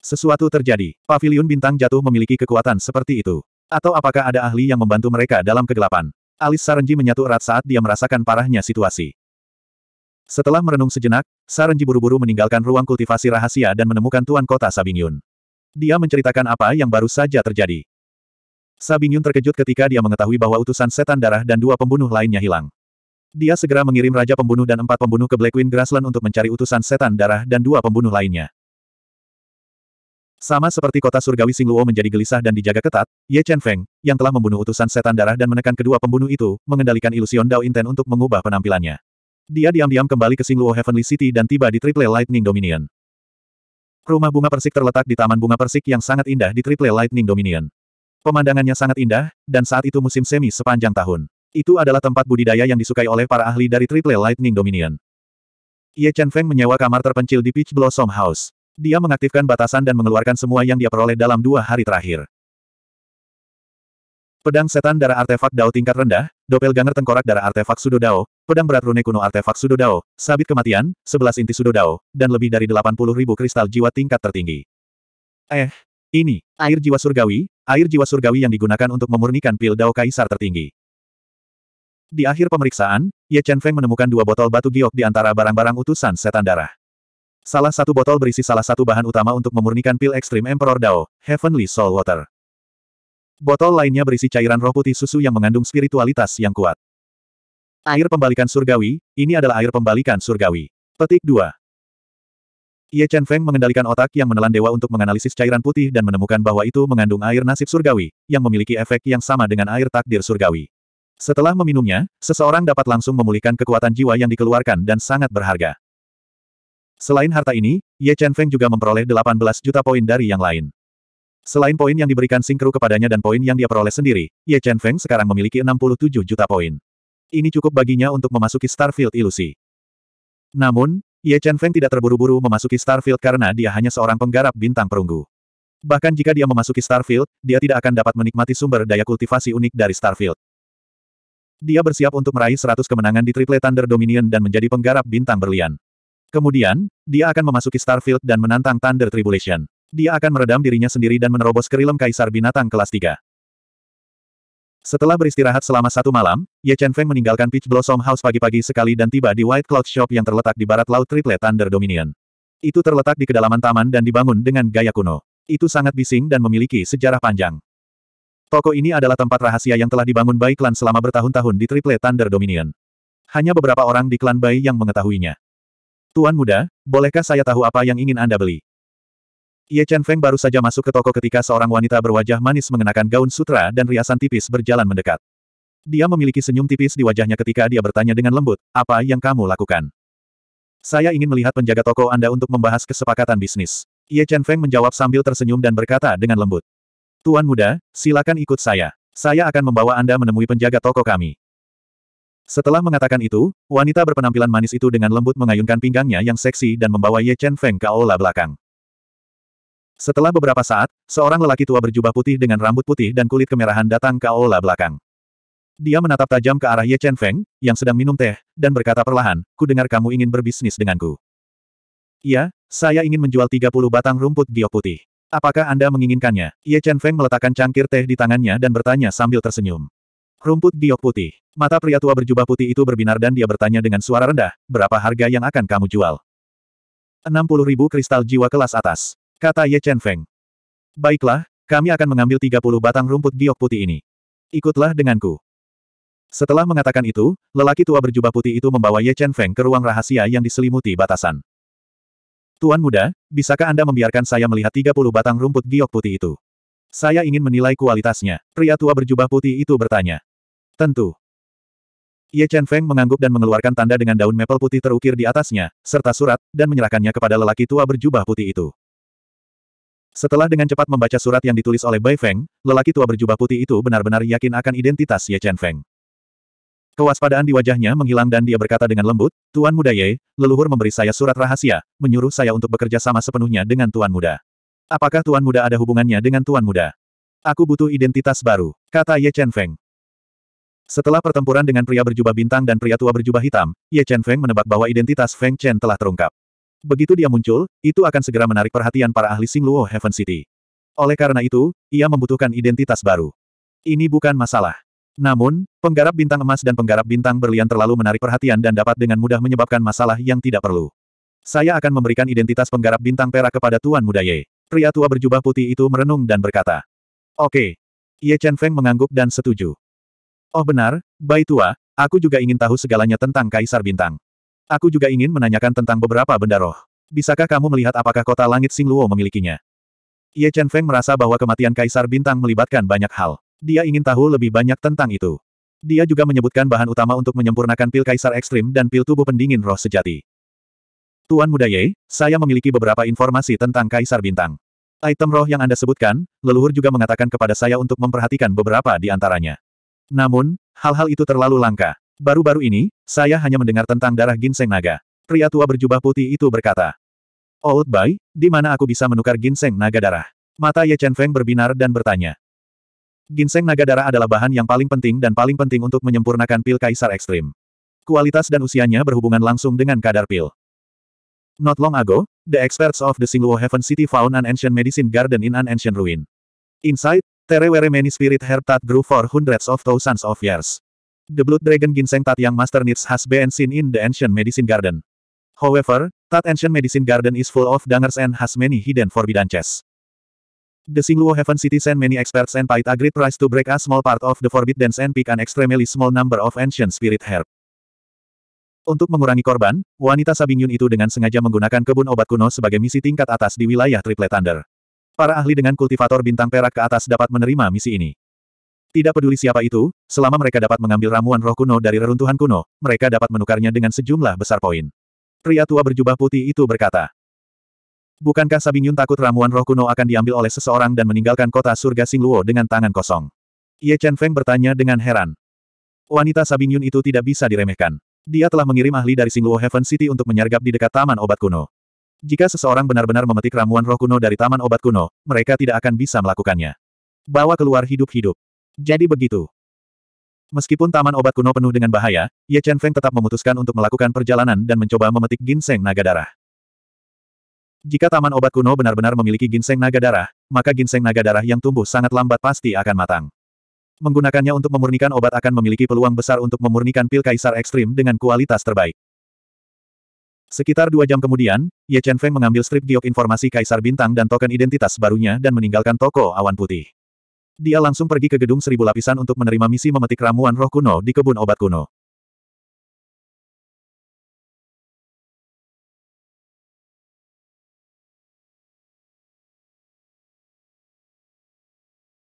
Sesuatu terjadi. Paviliun bintang jatuh memiliki kekuatan seperti itu. Atau apakah ada ahli yang membantu mereka dalam kegelapan? Alis Sarenji menyatu erat saat dia merasakan parahnya situasi. Setelah merenung sejenak, Sarenji buru-buru meninggalkan ruang kultivasi rahasia dan menemukan Tuan Kota Sabingyun. Dia menceritakan apa yang baru saja terjadi. Sabingyun terkejut ketika dia mengetahui bahwa utusan setan darah dan dua pembunuh lainnya hilang. Dia segera mengirim Raja Pembunuh dan empat pembunuh ke Black Queen Grassland untuk mencari utusan setan darah dan dua pembunuh lainnya. Sama seperti kota surgawi Singluo menjadi gelisah dan dijaga ketat, Ye Chen Feng, yang telah membunuh utusan setan darah dan menekan kedua pembunuh itu, mengendalikan ilusion Dao Inten untuk mengubah penampilannya. Dia diam-diam kembali ke Singluo Heavenly City dan tiba di Triple Lightning Dominion. Rumah bunga persik terletak di Taman Bunga Persik yang sangat indah di Triple Lightning Dominion. Pemandangannya sangat indah, dan saat itu musim semi sepanjang tahun. Itu adalah tempat budidaya yang disukai oleh para ahli dari Triple Lightning Dominion. Ye Chen Feng menyewa kamar terpencil di Peach Blossom House. Dia mengaktifkan batasan dan mengeluarkan semua yang dia peroleh dalam dua hari terakhir. Pedang setan darah artefak Dao tingkat rendah, doppelganger tengkorak darah artefak Sudo Dao, pedang berat rune kuno artefak Sudo Dao, sabit kematian, 11 inti Sudo Dao, dan lebih dari puluh ribu kristal jiwa tingkat tertinggi. Eh, ini, air jiwa surgawi, air jiwa surgawi yang digunakan untuk memurnikan pil Dao Kaisar tertinggi. Di akhir pemeriksaan, Ye Chen Feng menemukan dua botol batu giok di antara barang-barang utusan setan darah. Salah satu botol berisi salah satu bahan utama untuk memurnikan pil ekstrim Emperor Dao, Heavenly Soul Water. Botol lainnya berisi cairan roh putih susu yang mengandung spiritualitas yang kuat. Air pembalikan surgawi, ini adalah air pembalikan surgawi. Petik 2. Ye Chen Feng mengendalikan otak yang menelan dewa untuk menganalisis cairan putih dan menemukan bahwa itu mengandung air nasib surgawi, yang memiliki efek yang sama dengan air takdir surgawi. Setelah meminumnya, seseorang dapat langsung memulihkan kekuatan jiwa yang dikeluarkan dan sangat berharga. Selain harta ini, Ye Chen Feng juga memperoleh 18 juta poin dari yang lain. Selain poin yang diberikan Singkru kepadanya dan poin yang dia peroleh sendiri, Ye Chen Feng sekarang memiliki 67 juta poin. Ini cukup baginya untuk memasuki Starfield ilusi. Namun, Ye Chen Feng tidak terburu-buru memasuki Starfield karena dia hanya seorang penggarap bintang perunggu. Bahkan jika dia memasuki Starfield, dia tidak akan dapat menikmati sumber daya kultivasi unik dari Starfield. Dia bersiap untuk meraih 100 kemenangan di Triple Thunder Dominion dan menjadi penggarap bintang berlian. Kemudian, dia akan memasuki Starfield dan menantang Thunder Tribulation. Dia akan meredam dirinya sendiri dan menerobos kerilem Kaisar Binatang kelas 3. Setelah beristirahat selama satu malam, Ye Chen Feng meninggalkan Peach Blossom House pagi-pagi sekali dan tiba di White Cloud Shop yang terletak di barat laut Triple Thunder Dominion. Itu terletak di kedalaman taman dan dibangun dengan gaya kuno. Itu sangat bising dan memiliki sejarah panjang. Toko ini adalah tempat rahasia yang telah dibangun Bai Klan selama bertahun-tahun di Triple Thunder Dominion. Hanya beberapa orang di klan Bai yang mengetahuinya. Tuan muda, bolehkah saya tahu apa yang ingin Anda beli? Ye Chen Feng baru saja masuk ke toko ketika seorang wanita berwajah manis mengenakan gaun sutra dan riasan tipis berjalan mendekat. Dia memiliki senyum tipis di wajahnya ketika dia bertanya dengan lembut, apa yang kamu lakukan? Saya ingin melihat penjaga toko Anda untuk membahas kesepakatan bisnis. Ye Chen Feng menjawab sambil tersenyum dan berkata dengan lembut. Tuan muda, silakan ikut saya. Saya akan membawa Anda menemui penjaga toko kami. Setelah mengatakan itu, wanita berpenampilan manis itu dengan lembut mengayunkan pinggangnya yang seksi dan membawa Ye Chen Feng ke aula belakang. Setelah beberapa saat, seorang lelaki tua berjubah putih dengan rambut putih dan kulit kemerahan datang ke aula belakang. Dia menatap tajam ke arah Ye Chen Feng, yang sedang minum teh, dan berkata perlahan, ku dengar kamu ingin berbisnis denganku. Ya, saya ingin menjual 30 batang rumput giok putih. Apakah Anda menginginkannya? Ye Chen Feng meletakkan cangkir teh di tangannya dan bertanya sambil tersenyum. Rumput giok putih. Mata pria tua berjubah putih itu berbinar dan dia bertanya dengan suara rendah, berapa harga yang akan kamu jual? 60 ribu kristal jiwa kelas atas. Kata Ye Chen Feng. Baiklah, kami akan mengambil 30 batang rumput giok putih ini. Ikutlah denganku. Setelah mengatakan itu, lelaki tua berjubah putih itu membawa Ye Chen Feng ke ruang rahasia yang diselimuti batasan. Tuan muda, bisakah Anda membiarkan saya melihat 30 batang rumput giok putih itu? Saya ingin menilai kualitasnya. Pria tua berjubah putih itu bertanya. Tentu. Ye Chen Feng mengangguk dan mengeluarkan tanda dengan daun maple putih terukir di atasnya, serta surat, dan menyerahkannya kepada lelaki tua berjubah putih itu. Setelah dengan cepat membaca surat yang ditulis oleh Bai Feng, lelaki tua berjubah putih itu benar-benar yakin akan identitas Ye Chen Feng. Kewaspadaan di wajahnya menghilang dan dia berkata dengan lembut, Tuan Muda Ye, leluhur memberi saya surat rahasia, menyuruh saya untuk bekerja sama sepenuhnya dengan Tuan Muda. Apakah Tuan Muda ada hubungannya dengan Tuan Muda? Aku butuh identitas baru, kata Ye Chen Feng. Setelah pertempuran dengan pria berjubah bintang dan pria tua berjubah hitam, Ye Chen Feng menebak bahwa identitas Feng Chen telah terungkap. Begitu dia muncul, itu akan segera menarik perhatian para ahli Singluo Heaven City. Oleh karena itu, ia membutuhkan identitas baru. Ini bukan masalah. Namun, penggarap bintang emas dan penggarap bintang berlian terlalu menarik perhatian dan dapat dengan mudah menyebabkan masalah yang tidak perlu. Saya akan memberikan identitas penggarap bintang perak kepada Tuan Muda Ye. Pria tua berjubah putih itu merenung dan berkata. Oke. Okay. Ye Chen Feng mengangguk dan setuju. Oh benar, Bai Tua, aku juga ingin tahu segalanya tentang Kaisar Bintang. Aku juga ingin menanyakan tentang beberapa benda roh. Bisakah kamu melihat apakah kota langit Singluo memilikinya? Ye Chen Feng merasa bahwa kematian Kaisar Bintang melibatkan banyak hal. Dia ingin tahu lebih banyak tentang itu. Dia juga menyebutkan bahan utama untuk menyempurnakan pil kaisar ekstrim dan pil tubuh pendingin roh sejati. Tuan Muda Ye, saya memiliki beberapa informasi tentang kaisar bintang. Item roh yang Anda sebutkan, leluhur juga mengatakan kepada saya untuk memperhatikan beberapa di antaranya. Namun, hal-hal itu terlalu langka. Baru-baru ini, saya hanya mendengar tentang darah ginseng naga. Pria tua berjubah putih itu berkata. Old boy, di mana aku bisa menukar ginseng naga darah? Mata Ye Chen Feng berbinar dan bertanya. Ginseng naga darah adalah bahan yang paling penting dan paling penting untuk menyempurnakan pil kaisar ekstrim. Kualitas dan usianya berhubungan langsung dengan kadar pil. Not long ago, the experts of the Singluo Heaven City found an ancient medicine garden in an ancient ruin. Inside, there were many spirit herb that grew for hundreds of thousands of years. The blood dragon ginseng that yang master needs has been seen in the ancient medicine garden. However, that ancient medicine garden is full of dangers and has many hidden forbidden chests. The Singluo Heaven City sent many experts and paid a great price to break a small part of the forbidden dance and pick an extremely small number of ancient spirit herb. Untuk mengurangi korban, wanita Sabinyun itu dengan sengaja menggunakan kebun obat kuno sebagai misi tingkat atas di wilayah Triple Thunder. Para ahli dengan kultivator bintang perak ke atas dapat menerima misi ini. Tidak peduli siapa itu, selama mereka dapat mengambil ramuan roh kuno dari reruntuhan kuno, mereka dapat menukarnya dengan sejumlah besar poin. Pria tua berjubah putih itu berkata, Bukankah Sabing Yun takut ramuan roh kuno akan diambil oleh seseorang dan meninggalkan kota surga Singluo dengan tangan kosong? Ye Chen Feng bertanya dengan heran. Wanita Sabing Yun itu tidak bisa diremehkan. Dia telah mengirim ahli dari Singluo Heaven City untuk menyergap di dekat Taman Obat Kuno. Jika seseorang benar-benar memetik ramuan roh kuno dari Taman Obat Kuno, mereka tidak akan bisa melakukannya. Bawa keluar hidup-hidup. Jadi begitu. Meskipun Taman Obat Kuno penuh dengan bahaya, Ye Chen Feng tetap memutuskan untuk melakukan perjalanan dan mencoba memetik ginseng naga darah. Jika taman obat kuno benar-benar memiliki ginseng naga darah, maka ginseng naga darah yang tumbuh sangat lambat pasti akan matang. Menggunakannya untuk memurnikan obat akan memiliki peluang besar untuk memurnikan pil kaisar ekstrim dengan kualitas terbaik. Sekitar dua jam kemudian, Ye Chen Feng mengambil strip giok informasi kaisar bintang dan token identitas barunya dan meninggalkan toko awan putih. Dia langsung pergi ke gedung seribu lapisan untuk menerima misi memetik ramuan roh kuno di kebun obat kuno.